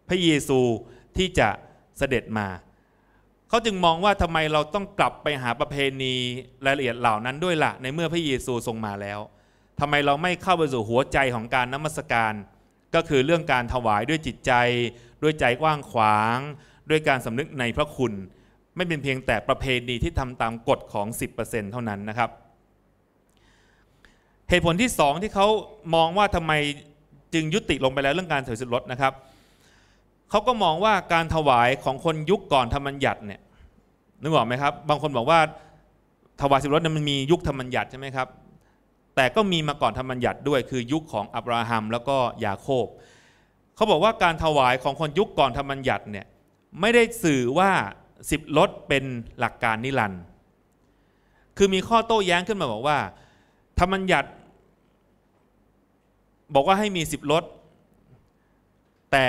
พระเยซูที่จะเสด็จมาเขาจึงมองว่าทำไมเราต้องกลับไปหาประเพณีรายละเอียดเหล่านั้นด้วยละ่ะในเมื่อพระเยซูทรงมาแล้ว ทำไมเราไม่เข้าไปสู่หัวใจของการนมัสการ ก็คือเรื่องการถวายด้วยจิตใจ ด้วยใจกว้างขวาง ด้วยการสำนึกในพระคุณ ไม่เป็นเพียงแต่ประเพณีที่ทำตามกฎของ 10%เท่านั้นนะครับ เหตุผลที่ 2 ที่เขามองว่าทำไมจึงยุติลงไปแล้วเรื่องการถือสิทธิลดนะครับเเขาก็มองว่าการถวายของคนยุคก่อนธรรมัญญัติเนี่ยนึกออกไหมครับบางคนบอกว่าถวายสิบรถเนี่ยมันมียุคธรรมัญญัติใช่ไหมครับแต่ก็มีมาก่อนธรรมัญญัติด้วย คือยุคของอับราฮัมแล้วก็ยาโคบเขาบอกว่าการถวายของคนยุคก่อนธรรมัญญัติเนี่ยไม่ได้สื่อว่าสิบรถเป็นหลักการนิรันด์คือมีข้อโต้แย้งขึ้นมาบอกว่า ธรรมัญญัติบอกว่าให้มีสิบรถแต่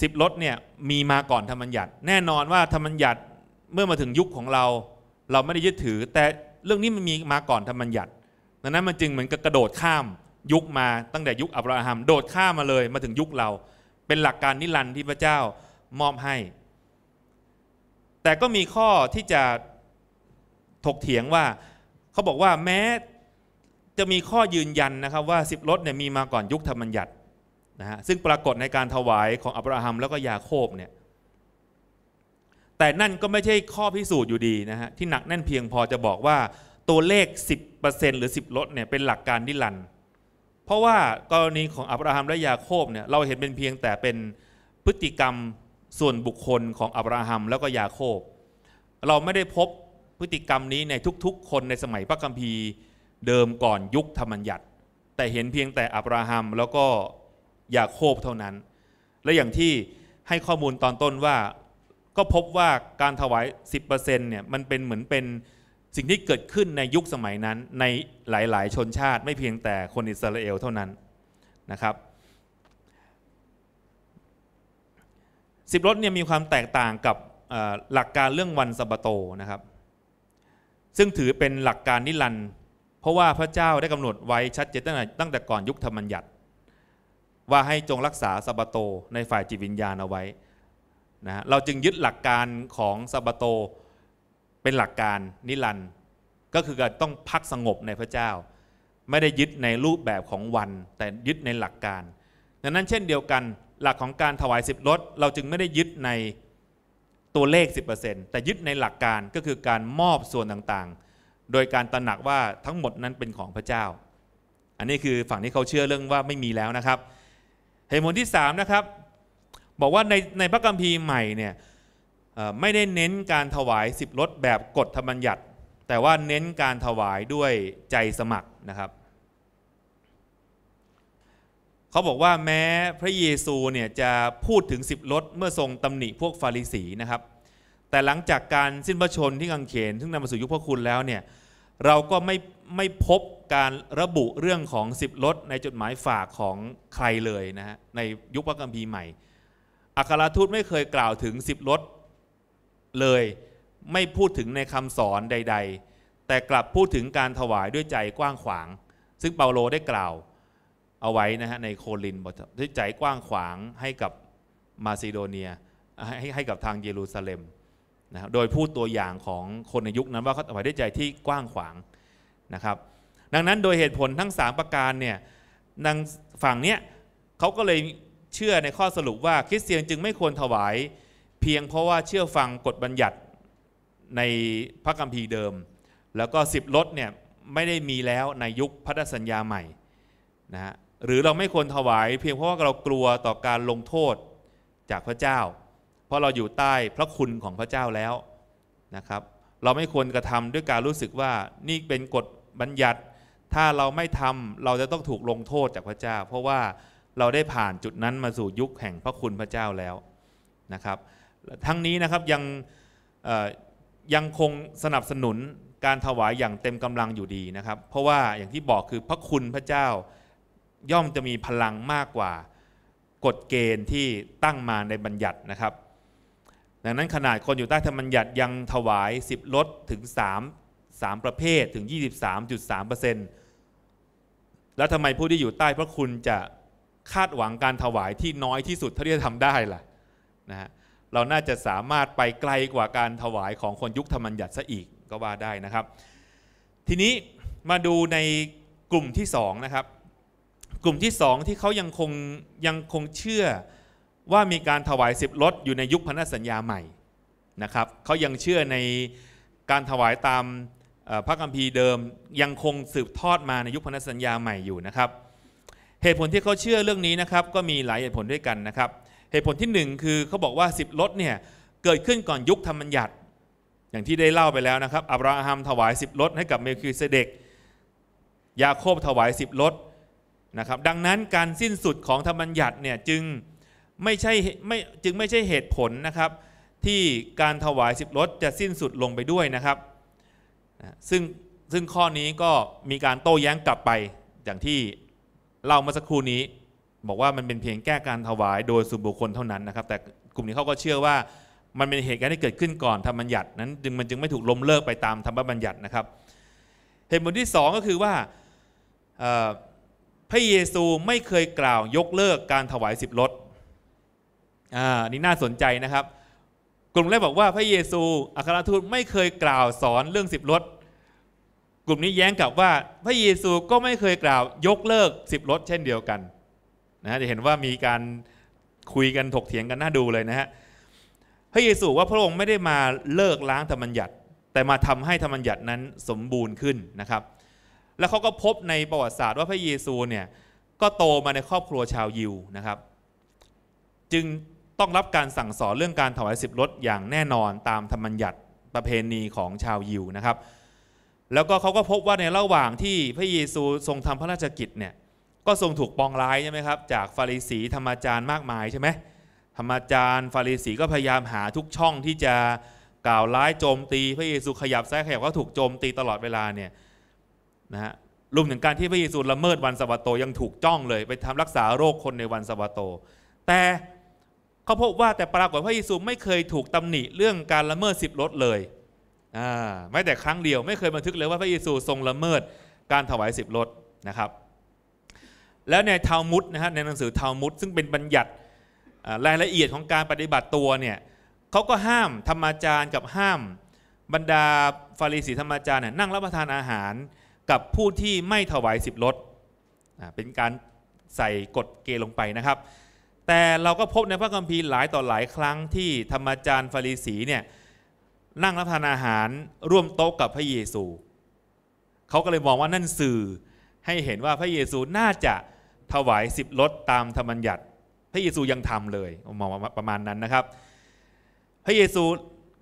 สิบรถเนี่ยมีมาก่อนธรรมัญญัติ แน่นอนว่าธรรมัญญัติเมื่อมาถึงยุคของเราเราไม่ได้ยึดถือ แต่เรื่องนี้มันมีมาก่อนธรรมัญญัติดังนั้นมันจึงเหมือนกระโดดข้ามยุคมาตั้งแต่ยุคอับราฮัมโดดข้ามมาเลยมาถึงยุคเรา เป็นหลักการนิรันดร์ที่พระเจ้ามอบให้ แต่ก็มีข้อที่จะถกเถียงว่าเขาบอกว่าแม้จะมีข้อยืนยันนะครับว่าสิบรถเนี่ยมีมาก่อนยุคธรรมัญญัตินะฮะซึ่งปรากฏในการถวายของอับราฮัมแล้วก็ยาโคบเนี่ย แต่นั่นก็ไม่ใช่ข้อพิสูจน์อยู่ดีนะฮะที่หนักแน่นเพียงพอจะบอกว่าตัวเลข 10%หรือ 10ลดเนี่ยเป็นหลักการนิรันด์เพราะว่ากรณีของอับราฮัมและยาโคบเนี่ยเราเห็นเป็นเพียงแต่เป็นพฤติกรรมส่วนบุคคลของอับราฮัมแล้วก็ยาโคบ เราไม่ได้พบพฤติกรรมนี้ในทุกๆคนในสมัยพระคัมภีร์เดิมก่อนยุคธรรมัญญัติ แต่เห็นเพียงแต่อับราฮัมแล้วก็อยาโคบเท่านั้น และอย่างที่ให้ข้อมูลตอนต้นว่าก็พบว่าการถวาย10%เนี่ยมันเป็นเหมือนเป็นสิ่งที่เกิดขึ้นในยุคสมัยนั้นในหลาย ๆ ชนชาติไม่เพียงแต่คนอิสราเอลเท่านั้นนะครับสิบรถเนี่ยมีความแตกต่างกับหลักการเรื่องวันสะบโตนะครับซึ่งถือเป็นหลักการนิรันดร์เพราะว่าพระเจ้าได้กำหนดไว้ชัดเจนตั้งแต่ก่อนยุคธรรมัญญัติว่าให้จงรักษาสบาโตในฝ่ายจิตวิญญาณเอาไว้นะเราจึงยึดหลักการของสบาโตเป็นหลักการนิรันด์ก็คือการต้องพักสงบในพระเจ้า ไม่ได้ยึดในรูปแบบของวัน แต่ยึดในหลักการดังนั้นเช่นเดียวกันหลักของการถวายสิบลดเราจึงไม่ได้ยึดในตัวเลข 10%แต่ยึดในหลักการก็คือการมอบส่วนต่างๆ โดยการตระหนักว่าทั้งหมดนั้นเป็นของพระเจ้า อันนี้คือฝั่งที่เขาเชื่อเรื่องว่าไม่มีแล้วนะครับเหตุผลที่ 3 นะครับ บอกว่าในในพระคัมภีร์ใหม่เนี่ยไม่ได้เน้นการถวายสิบรถแบบกฎธรรมบัญญัติ แต่ว่าเน้นการถวายด้วยใจสมัครนะครับ เขาบอกว่าแม้พระเยซูเนี่ยจะพูดถึงสิบรถเมื่อทรงตำหนิพวกฟาริสีนะครับ แต่หลังจากการสิ้นพระชนที่กังเขนซึ่งนำมาสู่ยุคพระคุณแล้วเนี่ย เราก็ไม่ไม่พบการระบุเรื่องของสิบรถในจดหมายฝากของใครเลยนะฮะในยุคพระกัมพีใหม่ อัครทูตไม่เคยกล่าวถึงสิบรถเลยไม่พูดถึงในคำสอนใด ๆ แต่กลับพูดถึงการถวายด้วยใจกว้างขวาง ซึ่งเปาโลได้กล่าวเอาไว้นะฮะในโคลินบทด้วยใจกว้างขวางให้กับมาซิโดเนียให้ให้กับทางเยรูซาเล็มนะโดยพูดตัวอย่างของคนในยุคนั้นว่าเขาถวายด้วยใจที่กว้างขวางนะครับดังนั้นโดยเหตุผลทั้ง3ประการเนี่ยดังฝั่งเนี้ยเขาก็เลยเชื่อในข้อสรุปว่าคริสเตียนจึงไม่ควรถวายเพียงเพราะว่าเชื่อฟังกฎบัญญัติในพระคัมภีร์เดิม แล้วก็สิบลดเนี่ยไม่ได้มีแล้วในยุคพันธสัญญาใหม่นะฮะหรือเราไม่ควรถวาย เพียงเพราะว่า เรากลัวต่อการลงโทษจากพระเจ้า เพราะเราอยู่ใต้พระคุณของพระเจ้าแล้วนะครับเราไม่ควรกระทำด้วยการรู้สึกว่านี่เป็นกฎบัญญัติถ้าเราไม่ทำเราจะต้องถูกลงโทษจากพระเจ้า เพราะว่าเราได้ผ่านจุดนั้นมาสู่ยุคแห่งพระคุณพระเจ้าแล้วนะครับทั้งนี้นะครับยังยังคงสนับสนุนการถวายอย่างเต็มกำลังอยู่ดีนะครับ เพราะว่าอย่างที่บอกคือพระคุณพระเจ้าย่อมจะมีพลังมากกว่ากฎเกณฑ์ที่ตั้งมาในบัญญัตินะครับ ดังนั้นขนาดคนอยู่ใต้ธรรมบัญญัติยังถวาย10ลดถึง3 3 ประเภทถึง 23.3%เแล้วทำไมผู้ที่อยู่ใต้พระคุณจะคาดหวังการถวายที่น้อยที่สุดเท่าที่จะทำได้ล่ะนะฮะเราน่าจะสามารถไปไกลกว่าการถวายของคนยุคธรรมัญญัติซะอีกก็ว่าได้นะครับ ทีนี้มาดูในกลุ่มที่สองนะครับ กลุ่มที่สองที่เขายังคงยังคงเชื่อว่ามีการถวายสิบรถอยู่ในยุคพันธสัญญาใหม่นะครับเขายังเชื่อในการถวายตามพระคัมภีร์เดิมยังคงสืบทอดมาในยุคพันธสัญญาใหม่ อยู่นะครับ เหตุผลที่เขาเชื่อเรื่องนี้นะครับ ก็มีหลายเหตุผลด้วยกันนะครับ เหตุผลที่1คือเขาบอกว่า 10รถเนี่ยเกิดขึ้นก่อนยุคธรรมบัญญัติ อย่างที่ได้เล่าไปแล้วนะครับอับราฮัมถวาย 10รถให้กับเมลคิเสเดกยาโคบถวาย 10รถนะครับ ดังนั้นการสิ้นสุดของธรรมบัญญัติเนี่ยจึงไม่ใช่ไม่จึงไม่ใช่เหตุผลนะครับที่การถวาย10รถจะสิ้นสุดลงไปด้วยนะครับซึ่งซึ่งข้อนี้ก็มีการโต้แย้งกลับไปอย่างที่เล่าเมื่อสักครู่นี้ บอกว่ามันเป็นเพียงแก้การถวายโดยส่วนบุคคลเท่านั้นนะครับ แต่กลุ่มนี้เขาก็เชื่อว่ามันเป็นเหตุการณ์ที่เกิดขึ้นก่อนธรรมบัญญัตินั้นจึงมันจึงไม่ถูกล้มเลิกไปตามธรรมบัญญัตินะครับเหตุผลที่ 2 ก็คือว่าพระเยซูไม่เคยกล่าวยกเลิกการถวายสิบรถอ่านี่น่าสนใจนะครับกลุ่ม แรกบอกว่าพระเยซูอัครทูตไม่เคยกล่าวสอนเรื่องสิบรถกลุ่มนี้แย้งกลับว่าพระเยซูก็ไม่เคยกล่าวยกเลิกสิบรถเช่นเดียวกันนะจะเห็นว่ามีการคุยกันถกเถียงกัน น่าดูเลยนะฮะพระเยซูว่าพระองค์ไม่ได้มาเลิกล้างธรรมัญญัติ แต่มาทำให้ธรรมัญญัตินั้นสมบูรณ์ขึ้นนะครับ แล้วเขาก็พบในประวัติศาสตร์ ว่าพระเยซูเนี่ยก็โตมาในครอบครัวชาวยิวนะครับ จึงต้องรับการสั่งสอนเรื่องการถวายสิบรถอย่างแน่นอนตามธรรมบัญญัติประเพณีของชาวยิวนะครับ แล้วก็เขาก็พบว่าในระหว่างที่พระเยซูทรงทำพระราชกิจเนี่ยก็ทรงถูกปองร้ายใช่ไหมครับจากฟาริสีธรรมจารย์มากมายใช่ไหม ธรรมจารย์ฟาริสีก็พยายามหาทุกช่องที่จะกล่าวร้ายโจมตีพระเยซูขยับซ้ายขยับก็ถูกโจมตีตลอดเวลาเนี่ยนะฮะ รวมถึงการที่พระเยซูละเมิดวันสะบาโตยังถูกจ้องเลยไปทำรักษาโรคคนในวันสะบาโต แต่เขาพบว่าแต่ปรากฏพระเยซูไม่เคยถูกตำหนิเรื่องการละเมิดสิบรถเลย ไม่แต่ครั้งเดียวไม่เคยบันทึกเลยว่าพระเยซูทรงละเมิดการถวายสิบรถนะครับ แล้วในทามุดนะฮะในหนังสือทามุดซึ่งเป็นบัญญัติรายละเอียดของการปฏิบัติตัวเนี่ยเขาก็ห้ามธรรมาจารย์กับห้าม บรรดาฟาริสีธรรมาจารย์นั่งรับประทานอาหารกับผู้ที่ไม่ถวายสิบรถเป็นการใส่กฎเกณฑ์ลงไปนะครับแต่เราก็พบในพระคัมภีร์หลายต่อหลายครั้งที่ธรรมจารย์ฟาริสีเนี่ยนั่งรับทานอาหารร่วมโต๊ะกับพระเยซูเขาก็เลยมองว่านั่นสื่อให้เห็นว่าพระเยซูน่าจะถวายสิบรถตามธรรมบัญญัติพระเยซูยังทำเลยมองประมาณนั้นนะครับ พระเยซู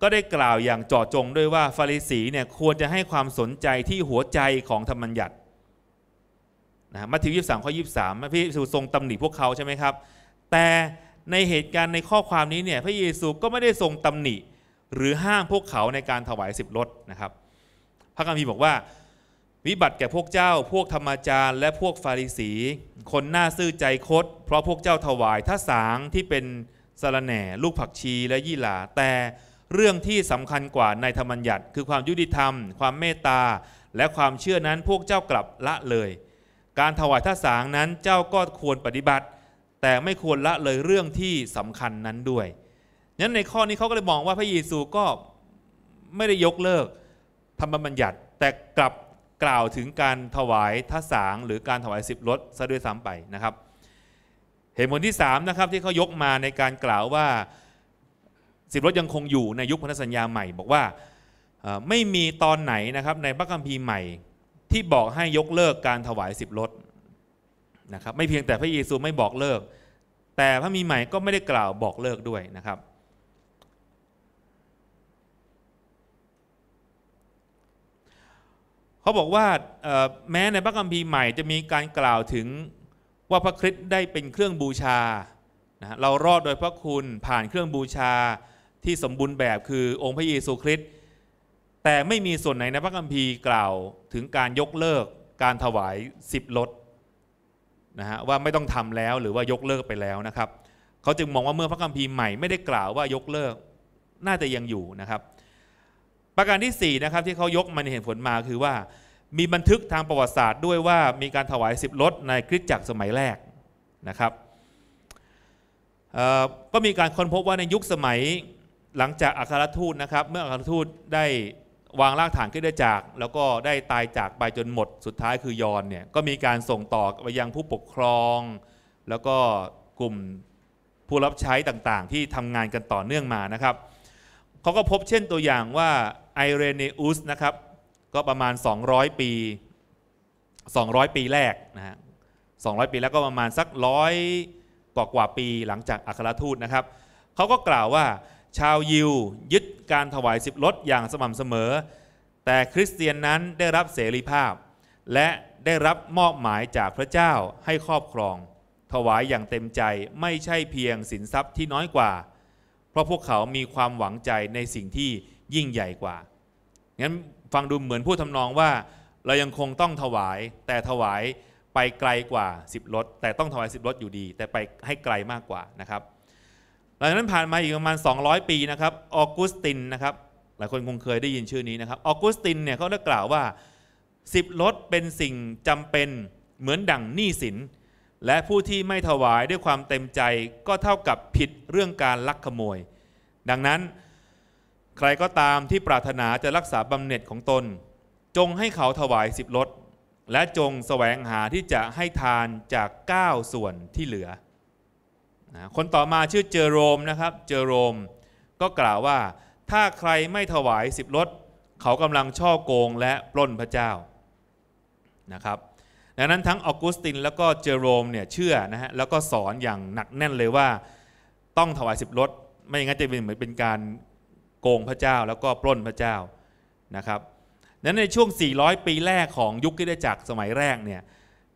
ก็ได้กล่าวอย่างเจาะจงด้วยว่าฟาริสีเนี่ยควรจะให้ความสนใจที่หัวใจของธรรมบัญญัตินะมัทธิวยี่สามข้อยี่สามพระเยซูทรงตำหนิพวกเขาใช่ไหมครับแต่ในเหตุการณ์ในข้อความนี้เนี่ยพระเยซูก็ไม่ได้ทรงตำหนิ หรือห้ามพวกเขาในการถวายสิบรถนะครับ พระคัมภีร์บอกว่า วิบัติแก่พวกเจ้า พวกธรรมจารย์ และพวกฟาริสี คนหน้าซื่อใจคด เพราะพวกเจ้าถวายท่าสางที่เป็นสารแหน่ ลูกผักชีและยี่หลา แต่เรื่องที่สำคัญกว่าในธรรมัญญัติ คือความยุติธรรม ความเมตตาและความเชื่อนั้นพวกเจ้ากลับละเลย การถวายท่าสางนั้นเจ้าก็ควรปฏิบัติแต่ไม่ควรละเลยเรื่องที่สำคัญนั้นด้วยนั้นในข้อนี้เขาก็เลยมองว่าพระเยซูก็ไม่ได้ยกเลิกธรรมบัญญัติ แต่กลับกล่าวถึงการถวายท่าสางหรือการถวายสิบรถ ซะด้วยซ้ำไปนะครับ เหตุผลที่3นะครับที่เขายกมาในการกล่าวว่าสิบรถยังคงอยู่ในยุคพันธสัญญาใหม่บอกว่าไม่มีตอนไหนนะครับในพระคัมภีร์ใหม่ ที่บอกให้ยกเลิกการถวายสิบรถนะครับไม่เพียงแต่พระเยซูไม่บอกเลิก แต่พระมีใหม่ก็ไม่ได้กล่าวบอกเลิกด้วยนะครับ เขาบอกว่าแม้ในพระคัมภีร์ใหม่จะมีการกล่าวถึงว่าพระคริสต์ได้เป็นเครื่องบูชานะเรารอดโดยพระคุณผ่านเครื่องบูชาที่สมบูรณ์แบบคือองค์พระเยซูคริสต์แต่ไม่มีส่วนไหนในพระคัมภีร์กล่าวถึงการยกเลิกการถวายสิบลดนะฮะว่าไม่ต้องทำแล้วหรือว่ายกเลิกไปแล้วนะครับเขาจึงมองว่าเมื่อพระคัมภีร์ใหม่ไม่ได้กล่าวว่ายกเลิกน่าจะยังอยู่นะครับประการที่4นะครับที่เขายกมาในเห็นผลมาคือว่ามีบันทึกทางประวัติศาสตร์ด้วยว่ามีการถวายสิบรถในคริสตจักรสมัยแรกนะครับก็มีการค้นพบว่าในยุคสมัยหลังจากอัครทูตนะครับ เมื่ออัครทูตได้วางรากฐานขึ้นได้จากแล้วก็ได้ตายจากไปจนหมดสุดท้ายคือยอนเนี่ยก็มีการส่งต่อไปยังผู้ปกครอง แล้วก็กลุ่มผู้รับใช้ต่างๆ ที่ทำงานกันต่อเนื่องมานะครับ เขาก็พบเช่นตัวอย่างว่าไอเรเนอุสนะครับก็ประมาณ 200 ปี 200 ปีแรกนะฮะ200 ปีแล้วก็ประมาณสักร้อยกว่ากว่าปีหลังจากอัครทูตนะครับ เขาก็กล่าวว่าชาวยิว ยึดการถวายสิบรถอย่างสม่ำเสมอแต่คริสเตียนนั้นได้รับเสรีภาพ และได้รับมอบหมายจากพระเจ้าให้ครอบครอง ถวายอย่างเต็มใจไม่ใช่เพียงสินทรัพย์ที่น้อยกว่า เพราะพวกเขามีความหวังใจในสิ่งที่ยิ่งใหญ่กว่างั้นฟังดูเหมือนผู้ทำนองว่า เรายังคงต้องถวายแต่ถวายไปไกลกว่า10รถแต่ต้องถวาย10รถอยู่ดีแต่ไปให้ไกลมากกว่านะครับหลังจากนั้นผ่านมาอีกประมาณ 200 ปีนะครับออกุสตินนะครับหลายคนคงเคยได้ยินชื่อนี้นะครับออกุสตินเนี่ยเขาได้กล่าวว่าสิบลดเป็นสิ่งจำเป็นเหมือนดั่งหนี้สินและผู้ที่ไม่ถวายด้วยความเต็มใจก็เท่ากับผิดเรื่องการลักขโมย ดังนั้น ใครก็ตามที่ปรารถนาจะรักษาบำเหน็จของตน จงให้เขาถวายสิบลด และจงแสวงหาที่จะให้ทานจาก 9 ส่วนที่เหลือนะคนต่อมาชื่อเจอโรมนะครับ เจอโรมก็กล่าวว่าถ้าใครไม่ถวายสิบรถเขากำลังช่อโกงและปล้นพระเจ้านะครับดังนั้นทั้งออกุสตินแล้วก็เจอโรมเนี่ยเชื่อนะฮะแล้วก็สอนอย่างหนักแน่นเลยว่าต้องถวายสิบรถไม่อย่างนั้นจะเป็นเหมือนเป็นการโกงพระเจ้าแล้วก็ปล้นพระเจ้านะครับนั้นในช่วง 400 ปีแรกของยุคี่ิด้จักรสมัยแรกเนี่ย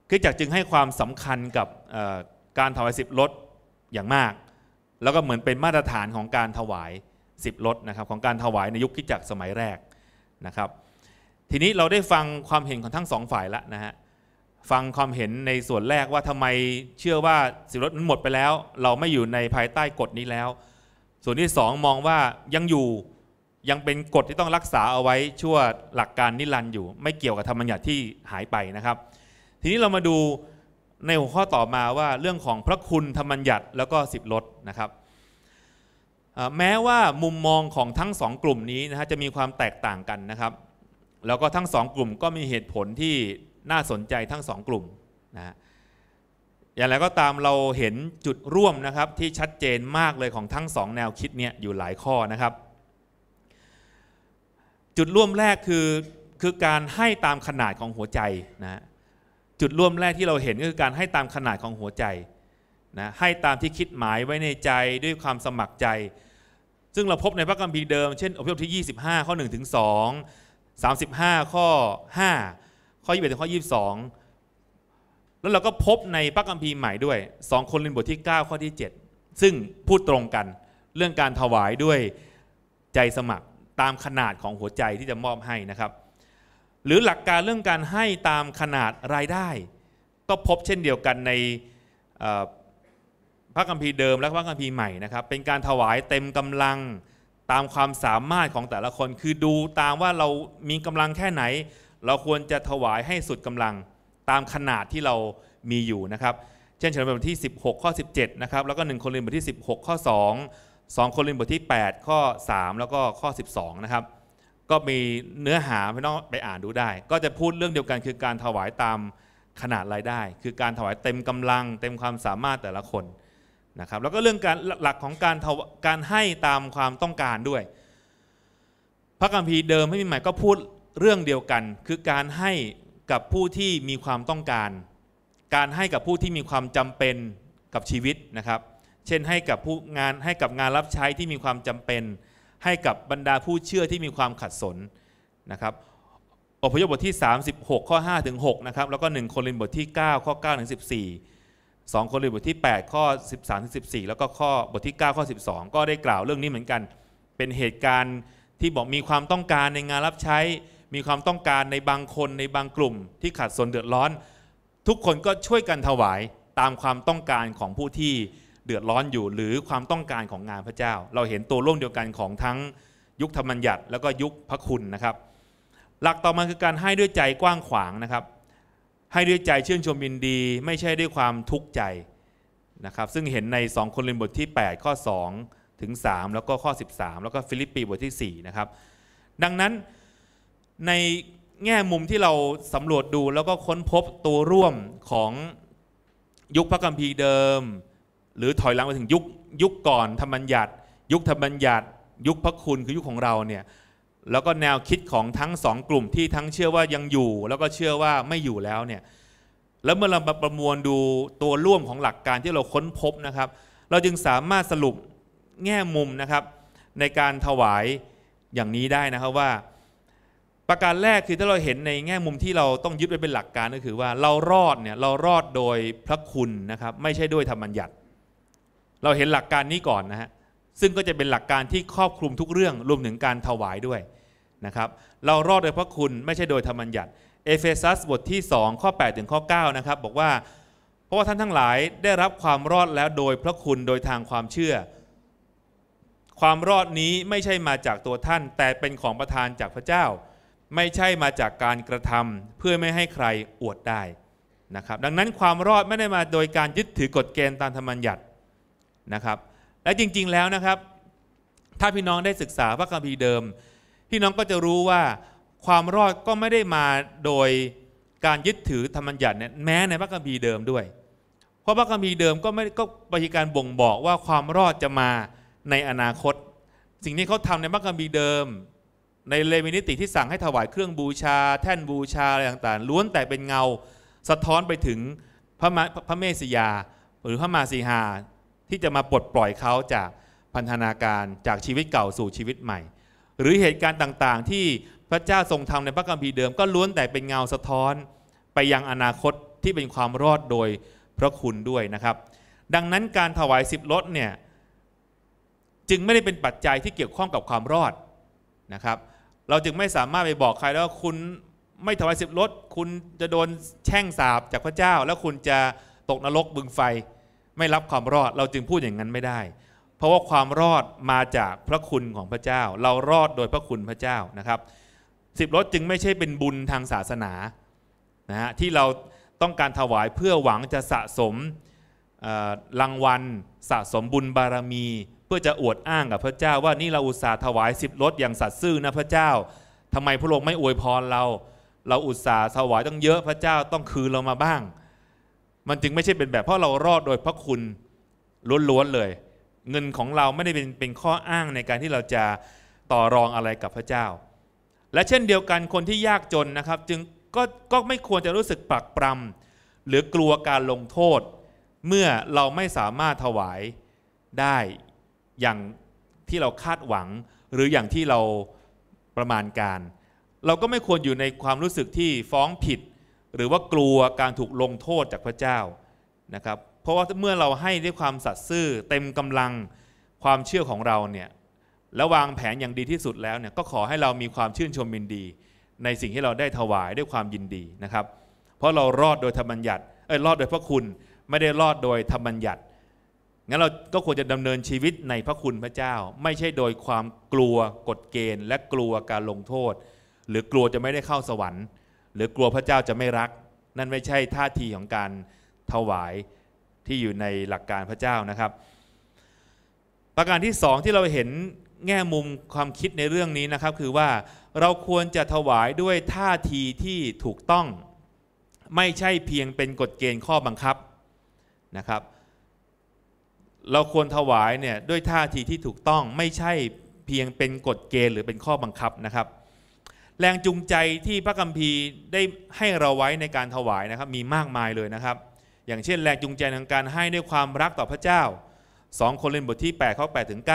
คืิจักรจึงให้ความสำคัญกับการถวายสิบรถอย่างมาก แล้วก็เหมือนเป็นมาตรฐานของการถวาย 10รถนะครับของการถวายในยุคที่จักรสมัยแรกนะครับ ทีนี้เราได้ฟังความเห็นของทั้งสองฝ่ายแล้วนะฮะฟังความเห็นในส่วนแรกว่าทำไมเชื่อว่าสิบรถมันหมดไปแล้วเราไม่อยู่ในภายใต้กฎนี้แล้ว ส่วนที่ 2 มองว่ายังอยู่ยังเป็นกฎที่ต้องรักษาเอาไว้ชั่วหลักการนิรันดร์อยู่ไม่เกี่ยวกับธรรมัญญัติที่หายไปนะครับ ทีนี้เรามาดูในหัวข้อต่อมาว่าเรื่องของพระคุณธรรมัญญัติแล้วก็สิบลดนะครับแม้ว่ามุมมองของทั้งสองกลุ่มนี้นะฮะจะมีความแตกต่างกันนะครับ แล้วก็ทั้งสองกลุ่มก็มีเหตุผลที่น่าสนใจทั้งสองกลุ่มนะอย่างไรก็ตามเราเห็นจุดร่วมนะครับที่ชัดเจนมากเลยของทั้งสองแนวคิดเนี่ยอยู่หลายข้อนะครับ จุดร่วมแรกคือคือการให้ตามขนาดของหัวใจนะจุดร่วมแรกที่เราเห็นก็คือการให้ตามขนาดของหัวใจนะให้ตามที่คิดหมายไว้ในใจด้วยความสมัครใจ ซึ่งเราพบในพระคัมภีร์เดิม เช่นอรรมที่ 25 ข้อ1ถึง2 35 ข้อ 5 ข้อ 21ถึงข้อ22 แล้วเราก็พบในพระคัมภีร์ใหม่ด้วย2คนลินบทที่ 9 ข้อที่ 7 ซึ่งพูดตรงกันเรื่องการถวายด้วยใจสมัครตามขนาดของหัวใจที่จะมอบให้นะครับหรือหลักการเรื่องการให้ตามขนาดรายได้ ก็พบเช่นเดียวกันในพระคัมภีร์เดิมและพระคัมภีร์ใหม่นะครับเป็นการถวายเต็มกำลังตามความสามารถของแต่ละคนคือดูตามว่าเรามีกำลังแค่ไหน เราควรจะถวายให้สุดกำลังตามขนาดที่เรามีอยู่นะครับ เช่น เฉลิมบทที่ 16 ข้อ 17 นะครับแล้วก็1โครินธ์บทที่ 16 ข้อ2 2โครินธ์บทที่ 8 ข้อ 3 แล้วก็ข้อ 12 นะครับก็มีเนื้อหาพี่น้องไปอ่านดูได้ ก็จะพูดเรื่องเดียวกันคือการถวายตามขนาดรายได้ คือการถวายเต็มกำลังเต็มความสามารถแต่ละคนนะครับ แล้วก็เรื่องการหลักของการการให้ตามความต้องการด้วย พระคัมภีร์เดิมไม่มีใหม่ก็พูดเรื่องเดียวกันคือการให้กับผู้ที่มีความต้องการ การให้กับผู้ที่มีความจำเป็นกับชีวิตนะครับ เช่นให้กับผู้งานให้กับงานรับใช้ที่มีความจำเป็นให้กับบรรดาผู้เชื่อที่มีความขัดสนนะครับ อพยพบทที่ 36 ข้อ5ถึง6นะครับ แล้วก็1โครินบทที่ 9 ข้อ9ถึง14 2โครินบทที่ 8 ข้อ 13ถึง14 แล้วก็ข้อบทที่ 9 ข้อ 12 ก็ได้กล่าวเรื่องนี้เหมือนกัน เป็นเหตุการณ์ที่บอกมีความต้องการในงานรับใช้ มีความต้องการในบางคนในบางกลุ่มที่ขัดสนเดือดร้อน ทุกคนก็ช่วยกันถวายตามความต้องการของผู้ที่เดือดร้อนอยู่หรือความต้องการของงานพระเจ้า เราเห็นตัวร่วมเดียวกันของทั้งยุคธรรมัญญัติแล้ว ก็ยุคพระคุณนะครับ หลักต่อมาคือการให้ด้วยใจกว้างขวางนะครับ ให้ด้วยใจเชื่อชมยินดี ไม่ใช่ด้วยความทุกข์ใจนะครับซึ่งเห็นใน2คนิรี์บทที่ 8 ข้อ2ถึง3แล้วก็ข้อ 13 แล้วก็ฟิลิปปีบทที่4นะครับดังนั้นในแง่มุมที่เราสำรวจดูแล้วก็ค้นพบตัวร่วมของยุคพระกัมพีเดิมหรือถอยหลังไปถึงยุคยุคก่อนธรรมบัญญัติ ยุคธรรมบัญญัติ ยุคพระคุณคือยุคของเราเนี่ยแล้วก็แนวคิดของทั้งสองกลุ่มที่ทั้งเชื่อว่ายังอยู่แล้วก็เชื่อว่าไม่อยู่แล้วเนี่ยแล้วเมื่อเรามาประมวลดูตัวร่วมของหลักการที่เราค้นพบนะครับ เราจึงสามารถสรุปแง่มุมนะครับในการถวายอย่างนี้ได้นะครับว่า ประการแรกคือถ้าเราเห็นในแง่มุมที่เราต้องยึดไว้เป็นหลักการก็คือว่าเรารอดเนี่ยเรารอดโดยพระคุณนะครับ ไม่ใช่ด้วยธรรมัญญัติเราเห็นหลักการนี้ก่อนนะฮะ ซึ่งก็จะเป็นหลักการที่ครอบคลุมทุกเรื่อง รวมถึงการถวายด้วยนะครับ เรารอดโดยพระคุณไม่ใช่โดยธรรมัญญัติเอเฟซัสบทที่ 2 ข้อ 8ถึงข้อ9นะครับบอกว่าเพราะว่าท่านทั้งหลายได้รับความรอดแล้วโดยพระคุณโดยทางความเชื่อ ความรอดนี้ไม่ใช่มาจากตัวท่าน แต่เป็นของประทานจากพระเจ้า ไม่ใช่มาจากการกระทำเพื่อไม่ให้ใครอวดได้นะครับดังนั้นความรอดไม่ได้มาโดยการยึดถือกฎเกณฑ์ตามธรรมัญญัตินะครับและจริงๆแล้วนะครับ ถ้าพี่น้องได้ศึกษาพระคัมภีร์เดิม พี่น้องก็จะรู้ว่าความรอดก็ไม่ได้มาโดยการยึดถือธรรมัญญัติเนี่ยแม้ในพระคัมภีร์เดิมด้วย เพราะพระคัมภีร์เดิมก็ไม่ก็ปฏิการบ่งบอกว่าความรอดจะมาในอนาคต สิ่งที่เขาทำในพระคัมภีร์เดิม ในเลวินิติที่สั่งให้ถวายเครื่องบูชา แท่นบูชาอะไรต่างๆ ล้วนแต่เป็นเงาสะท้อนไปถึงพระพระเมสยาหรือพระมาสีหาที่จะมาปลดปล่อยเขาจากพันธนาการจากชีวิตเก่าสู่ชีวิตใหม่ หรือเหตุการณ์ต่างๆที่พระเจ้าทรงทำในพระคัมภีร์เดิมก็ล้วนแต่เป็นเงาสะท้อนไปยังอนาคตที่เป็นความรอดโดยพระคุณด้วยนะครับ ดังนั้นการถวายสิบลดเนี่ยจึงไม่ได้เป็นปัจจัยที่เกี่ยวข้องกับความรอดนะครับ เราจึงไม่สามารถไปบอกใครแล้ว่าคุณไม่ถวายสิบลดคุณจะโดนแช่งสาบจากพระเจ้า แล้วคุณจะตกนรกบึงไฟไม่รับความรอดเราจึงพูดอย่างนั้นไม่ได้ เพราะว่าความรอดมาจากพระคุณของพระเจ้า เรารอดโดยพระคุณพระเจ้านะครับสิบรถจึงไม่ใช่เป็นบุญทางศาสนานะฮะที่เราต้องการถวายเพื่อหวังจะสะสมรางวัลสะสมบุญบารมี เพื่อจะอวดอ้างกับพระเจ้าว่านี่เราอุตส่าห์ถวายสิบรถอย่างสัตย์ซื่อนะพระเจ้า ทำไมพระองค์ไม่อวยพรเรา เราอุตส่าห์ถวายต้องเยอะพระเจ้าต้องคืนเรามาบ้างมันจึงไม่ใช่เป็นแบบเพราะเรารอดโดยพระคุณล้วนๆ เลย เงินของเราไม่ได้เป็นเป็นข้ออ้างในการที่เราจะต่อรองอะไรกับพระเจ้า และเช่นเดียวกันคนที่ยากจนนะครับ จึงก็ก็ไม่ควรจะรู้สึกปักปรำหรือกลัวการลงโทษ เมื่อเราไม่สามารถถวายได้อย่างที่เราคาดหวังหรืออย่างที่เราประมาณการ เราก็ไม่ควรอยู่ในความรู้สึกที่ฟ้องผิดหรือว่ากลัวการถูกลงโทษจากพระเจ้านะครับเพราะว่าเมื่อเราให้ด้วยความสัตย์ซื่อเต็มกำลังความเชื่อของเราเนี่ยและวางแผนอย่างดีที่สุดแล้วเนี่ยก็ขอให้เรามีความชื่นชมยินดี ในสิ่งที่เราได้ถวายด้วยความยินดีนะครับเพราะเรารอดโดยธรรมบัญญัติเออรอดโดยพระคุณไม่ได้รอดโดยธรรมบัญญัติงั้นเราก็ควรจะดำเนินชีวิตในพระคุณพระเจ้า ไม่ใช่โดยความกลัวกฎเกณฑ์ และกลัวการลงโทษ หรือกลัวจะไม่ได้เข้าสวรรค์หรือกลัวพระเจ้าจะไม่รัก นั่นไม่ใช่ท่าทีของการถวายที่อยู่ในหลักการพระเจ้านะครับ ประการที่สองที่เราเห็นแง่มุมความคิดในเรื่องนี้นะครับคือว่าเราควรจะถวายด้วยท่าทีที่ถูกต้อง ไม่ใช่เพียงเป็นกฎเกณฑ์ข้อบังคับนะครับ เราควรถวายเนี่ยด้วยท่าทีที่ถูกต้องไม่ใช่เพียงเป็นกฎเกณฑ์หรือเป็นข้อบังคับนะครับแรงจูงใจที่พระคัมภีร์ได้ให้เราไว้ในการถวายนะครับมีมากมายเลยนะครับอย่างเช่น แรงจูงใจทางการให้ด้วยความรักต่อพระเจ้า2โครินธ์บทที่8ข้อ8ถึง9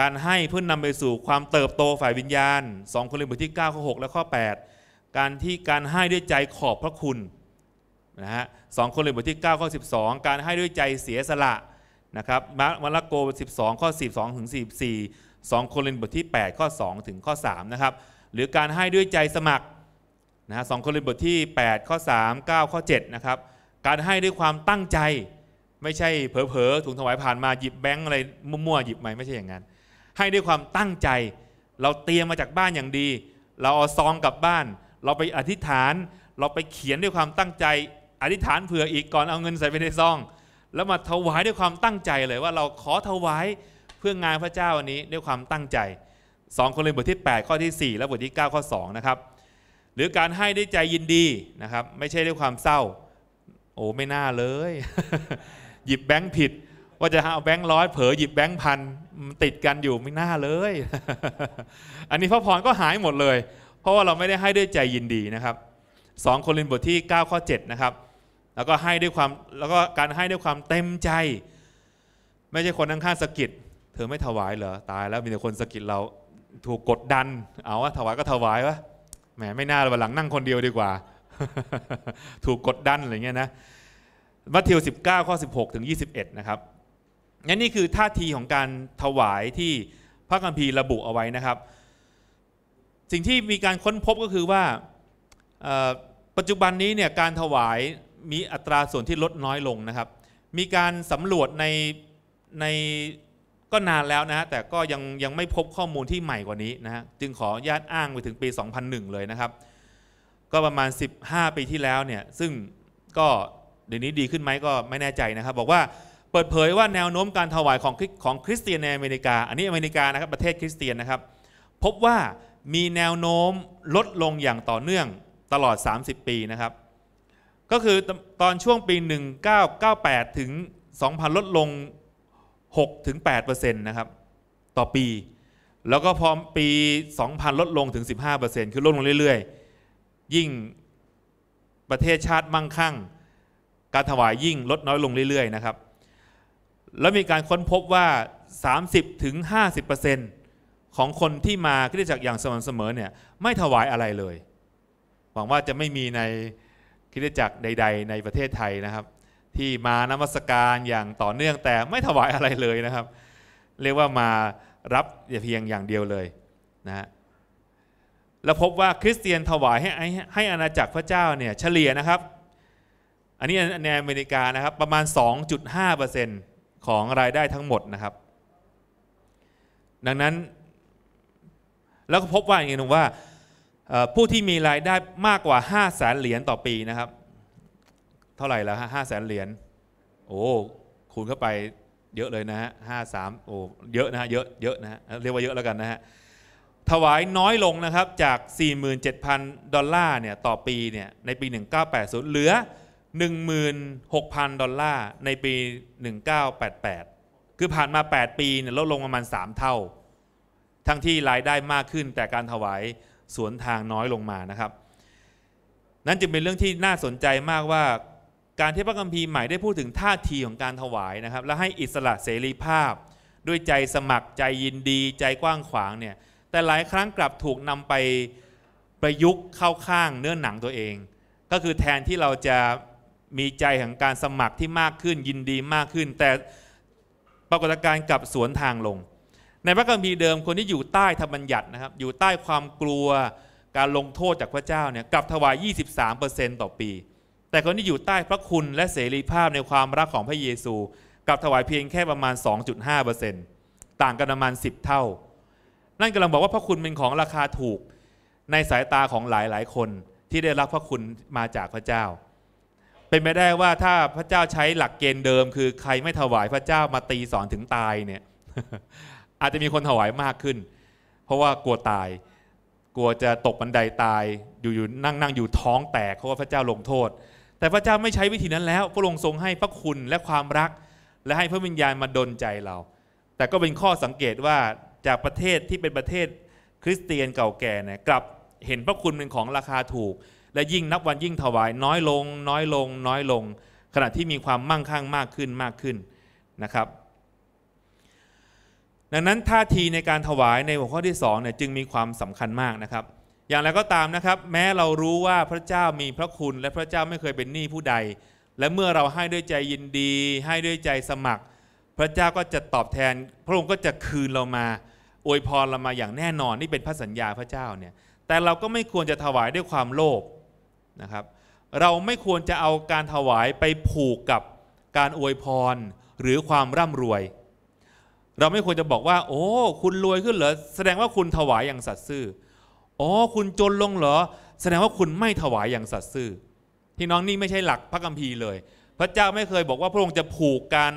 การให้เพื่อนนำไปสู่ความเติบโตฝ่ายวิญญาณ2โครินธ์บทที่9ข้อ6และข้อ8การที่การให้ด้วยใจขอบพระคุณนะฮะสองคนเลยบทที่9ข้อ12 การให้ด้วยใจเสียสละนะครับมาระโกบท12ข้อ12ถึง2โครินธ์บทที่8ข้อ2ถึงข้อ3นะครับ หรือการให้ด้วยใจสมัคร นะฮะสโครินธ์บทที่8ข้อ3 9 ข้อ7นะครับการให้ด้วยความตั้งใจ ไม่ใช่เผลอๆถุงถวายผ่านมาหยิบแบงค์อะไรมั่วๆหยิบมาไม่ใช่อย่างนั้นให้ด้วยความตั้งใจ เราเตรียมมาจากบ้านอย่างดี เราเอาซองกลับบ้าน เราไปอธิษฐานเราไปเขียนด้วยความตั้งใจ อธิษฐานเผื่ออีกก่อนเอาเงินใส่ไปในซอง แล้วมาถวายด้วยความตั้งใจเลยว่าเราขอถวายพื่องานพระเจ้าอันนี้ด้วยความตั้งใจ2คนเลยบทที่ 8 ข้อที่ 4 และบทที่ 9 ข้อ 2 นะครับ หรือการให้ด้วยใจยินดีนะครับ ไม่ใช่ด้วยความเศร้า โอ้ไม่น่าเลย หยิบแบงค์ผิดว่าจะเอาแบงค์ร้อยเผลอหยิบแบงค์พันติดกันอยู่ไม่น่าเลย อันนี้พระพรก็หายหมดเลย เพราะว่าเราไม่ได้ให้ด้วยใจยินดีนะครับ 2 โครินธ์บทที่ 9 ข้อ 7 นะครับ แล้วก็ให้ด้วยความแล้วก็การให้ด้วยความเต็มใจ ไม่ใช่คนข้างๆสะกิดเธอไม่ถวายเหรอ ตายแล้วมีแต่คนสะกิดเราถูกกดดัน เอาวะถวายก็ถวายวะแหมไม่น่าเลยวันหลังนั่งคนเดียวดีกว่า ถูกกดดัน อะไรเงี้ยนะมัทธิว 19 ข้อ 16 ถึง 21 นะครับงั้นนี่คือท่าทีของการถวายที่พระคัมภีร์ระบุเอาไว้นะครับ สิ่งที่มีการค้นพบก็คือว่าปัจจุบันนี้เนี่ยการถวายมีอัตราส่วนที่ลดน้อยลงนะครับมีการสำรวจในในก็นานแล้วนะแต่ก็ยังยังไม่พบข้อมูลที่ใหม่กว่านี้นะะจึงขออนุญาตอ้างไปถึงปี 2001 เลยนะครับ ก็ประมาณ 15 ปีที่แล้วเนี่ย ซึ่งก็เดี๋ยวนี้ดีขึ้นไหมก็ไม่แน่ใจนะครับ บอกว่าเปิดเผยว่าแนวโน้มการถวายของของคริสเตียนในอเมริกาอันนี้อเมริกานะครับ ประเทศคริสเตียนนะครับ พบว่ามีแนวโน้มลดลงอย่างต่อเนื่องตลอด 30 ปีนะครับก็คือตอนช่วงปี 1998 ถึง 2000 ลดลง6-8%นะครับ ต่อปี แล้วก็พอปี 2000 ลดลง ถึง 15%คือลดลงเรื่อย ๆ ยิ่งประเทศชาติมั่งคั่ง การถวายยิ่งลดน้อยลงเรื่อยๆ นะครับ แล้วมีการค้นพบว่า 30-50%ของคนที่มาคริสตจักรอย่างสม่ำเสมอเนี่ยไม่ถวายอะไรเลย หวังว่าจะไม่มีในคริสตจักรใด ๆ ในประเทศไทยนะครับที่มานมัสการอย่างต่อเนื่องแต่ไม่ถวายอะไรเลยนะครับ เรียกว่ามารับเพียงอย่างเดียวเลยนะฮะแล้วพบว่าคริสเตียนถวายให้ให้อาณาจักรพระเจ้าเนี่ย เฉลี่ยนะครับ อันนี้ในอเมริกานะครับประมาณ 2.5%ของรายได้ทั้งหมดนะครับ ดังนั้นแล้วก็พบว่า อย่างนึงว่าผู้ที่มีรายได้มากกว่า5แสนเหรียญต่อปีนะครับเท่าไหร่แล้วฮะห้าแสนเหรียญโอ้คูณเข้าไปเยอะเลยนะฮะห้าสามโอ้เยอะนะฮะเยอะเยอะนะฮะ เรียกว่าเยอะแล้วกันนะฮะ ถวายน้อยลงนะครับ จาก 47,000 ดอลลาร์เนี่ยต่อปีเนี่ยในปี 1980 เหลือ 16,000 ดอลลาร์ในปี 1988 คือผ่านมา 8 ปีเนี่ยลดลงประมาณ 3 เท่า ทั้งที่รายได้มากขึ้น แต่การถวายสวนทางน้อยลงมานะครับ นั่นจึงเป็นเรื่องที่น่าสนใจมากว่าการที่พระคัมภีร์ใหม่ได้พูดถึงท่าที ของการถวายนะครับและให้อิสระเสรีภาพ ด้วยใจสมัครใจยินดีใจกว้างขวางเนี่ยแต่หลายครั้งกลับถูกนำไปประยุกต์เข้าข้างเนื้อหนังตัวเอง ก็คือแทนที่เราจะมีใจของการสมัครที่มากขึ้นยินดีมากขึ้น แต่ปรากฏการณ์กลับสวนทางลง ในพระคัมภีร์เดิมคนที่อยู่ใต้ธรรมบัญญัตินะครับอยู่ใต้ความกลัวการลงโทษจากพระเจ้าเนี่ยกลับถวาย 23%ต่อปีแต่คนที่อยู่ใต้พระคุณและเสรีภาพในความรักของพระเยซู กับถวายเพียงแค่ประมาณ 2.5%ต่างกันประมาณ10 เท่า นั่นกำลังบอกว่าพระคุณเป็นของราคาถูกในสายตาของหลายๆคนที่ได้รับพระคุณมาจากพระเจ้า เป็นไปได้ว่าถ้าพระเจ้าใช้หลักเกณฑ์เดิม คือใครไม่ถวายพระเจ้ามาตีสอนถึงตายเนี่ย อาจจะมีคนถวายมากขึ้น เพราะว่ากลัวตายกลัวจะตกบันไดาตายอยู่ๆนั่ง ๆ อยู่ท้องแตกเพราะว่าพระเจ้าลงโทษแต่พระเจ้าไม่ใช้วิธีนั้นแล้วพระองค์ทรงให้พระคุณและความรัก และให้พระวิญญาณมาดลใจเรา แต่ก็เป็นข้อสังเกตว่าจากประเทศที่เป็นประเทศคริสเตียนเก่าแก่เนี่ยกลับเห็นพระคุณเป็นของราคาถูก และยิ่งนับวันยิ่งถวายน้อยลงน้อยลงน้อยลง ขณะที่มีความมั่งคั่งมากขึ้นมากขึ้นนะครับ ดังนั้นท่าทีในการถวายในหัวข้อที่2เนี่ยจึงมีความสำคัญมากนะครับอย่างไรก็ตามนะครับ แม้เรารู้ว่าพระเจ้ามีพระคุณและพระเจ้าไม่เคยเป็นหนี้ผู้ใด และเมื่อเราให้ด้วยใจยินดี ให้ด้วยใจสมัคร พระเจ้าก็จะตอบแทน พระองค์ก็จะคืนเรามาอวยพรเรามาอย่างแน่นอนนี่เป็นพระสัญญาพระเจ้าเนี่ยแต่เราก็ไม่ควรจะถวายด้วยความโลภนะครับ เราไม่ควรจะเอาการถวายไปผูกกับการอวยพรหรือความร่ำรวย เราไม่ควรจะบอกว่า โอ้ คุณรวยขึ้นเหรอแสดงว่าคุณถวายอย่างสัตย์ซื่ออ๋อคุณจนลงเหรอแสดงว่าคุณไม่ถวายอย่างสัตย์ซื่อพี่น้องนี่ไม่ใช่หลักพระคัมภีร์เลย พระเจ้าไม่เคยบอกว่าพระองค์จะผูกการ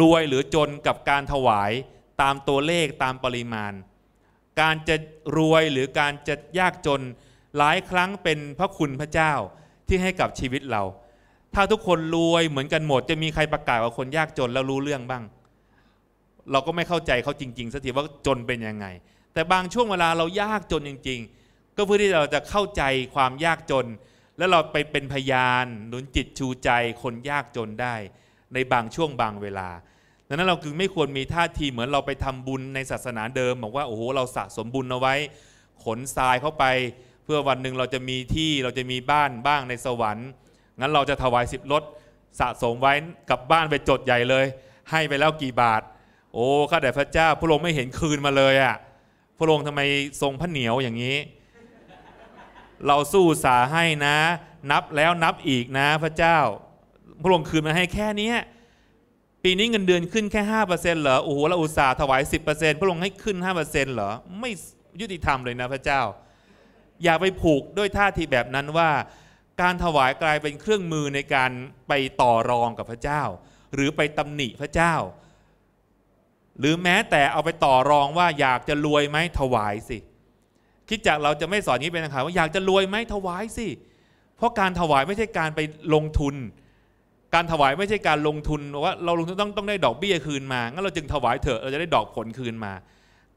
รวยหรือจนกับการถวายตามตัวเลขตามปริมาณ การจะรวยหรือการจะยากจนหลายครั้งเป็นพระคุณพระเจ้าที่ให้กับชีวิตเรา ถ้าทุกคนรวยเหมือนกันหมด จะมีใครประกาศว่าคนยากจนแล้วรู้เรื่องบ้าง เราก็ไม่เข้าใจเขาจริงๆสักทีว่าจนเป็นยังไงแต่บางช่วงเวลาเรายากจนจริงๆ ก็เพื่อที่เราจะเข้าใจความยากจน แล้วเราไปเป็นพยานหนุนจิตชูใจคนยากจนได้ในบางช่วงบางเวลา ดังนั้นเราคือไม่ควรมีท่าทีเหมือนเราไปทำบุญในศาสนาเดิมบอกว่าโอ้โหเราสะสมบุญเอาไว้ ขนทรายเข้าไป เพื่อวันหนึ่งเราจะมีที่เราจะมีบ้านบ้างในสวรรค์ งั้นเราจะถวายสิบรถสะสมไว้กลับบ้านไปจดใหญ่เลยให้ไปแล้วกี่บาท โอ้ข้าแต่พระเจ้าพระองค์ไม่เห็นคืนมาเลยอะ่ะพระองค์ทำไมทรงพระเหนียวอย่างนี้ เราสู้สาให้นะ นับแล้วนับอีกนะพระเจ้า พระองค์คืนมาให้แค่นี้ ปีนี้เงินเดือนขึ้นแค่ห้าเปอร์เซ็นต์เหรอ โอ้โหเราอุตส่าห์ถวายสิบเปอร์เซ็นต์พระองค์ให้ขึ้นห้าเปอร์เซ็นต์เหรอ ไม่ยุติธรรมเลยนะพระเจ้า อย่าไปผูกด้วยท่าทีแบบนั้นว่า การถวายกลายเป็นเครื่องมือในการไปต่อรองกับพระเจ้า หรือไปตำาหนิพระเจ้าหรือแม้แต่เอาไปต่อรองว่าอยากจะรวยไหมถวายสิ คิดจากเราจะไม่สอนนี้เป็นนะครับว่าอยากจะรวยไหมถวายสิเพราะการถวายไม่ใช่การไปลงทุน การถวายไม่ใช่การลงทุนว่าเราลงทุนต้องต้องได้ดอกเบี้ยคืนมางั้นเราจึงถวายเถอะเราจะได้ดอกผลคืนมา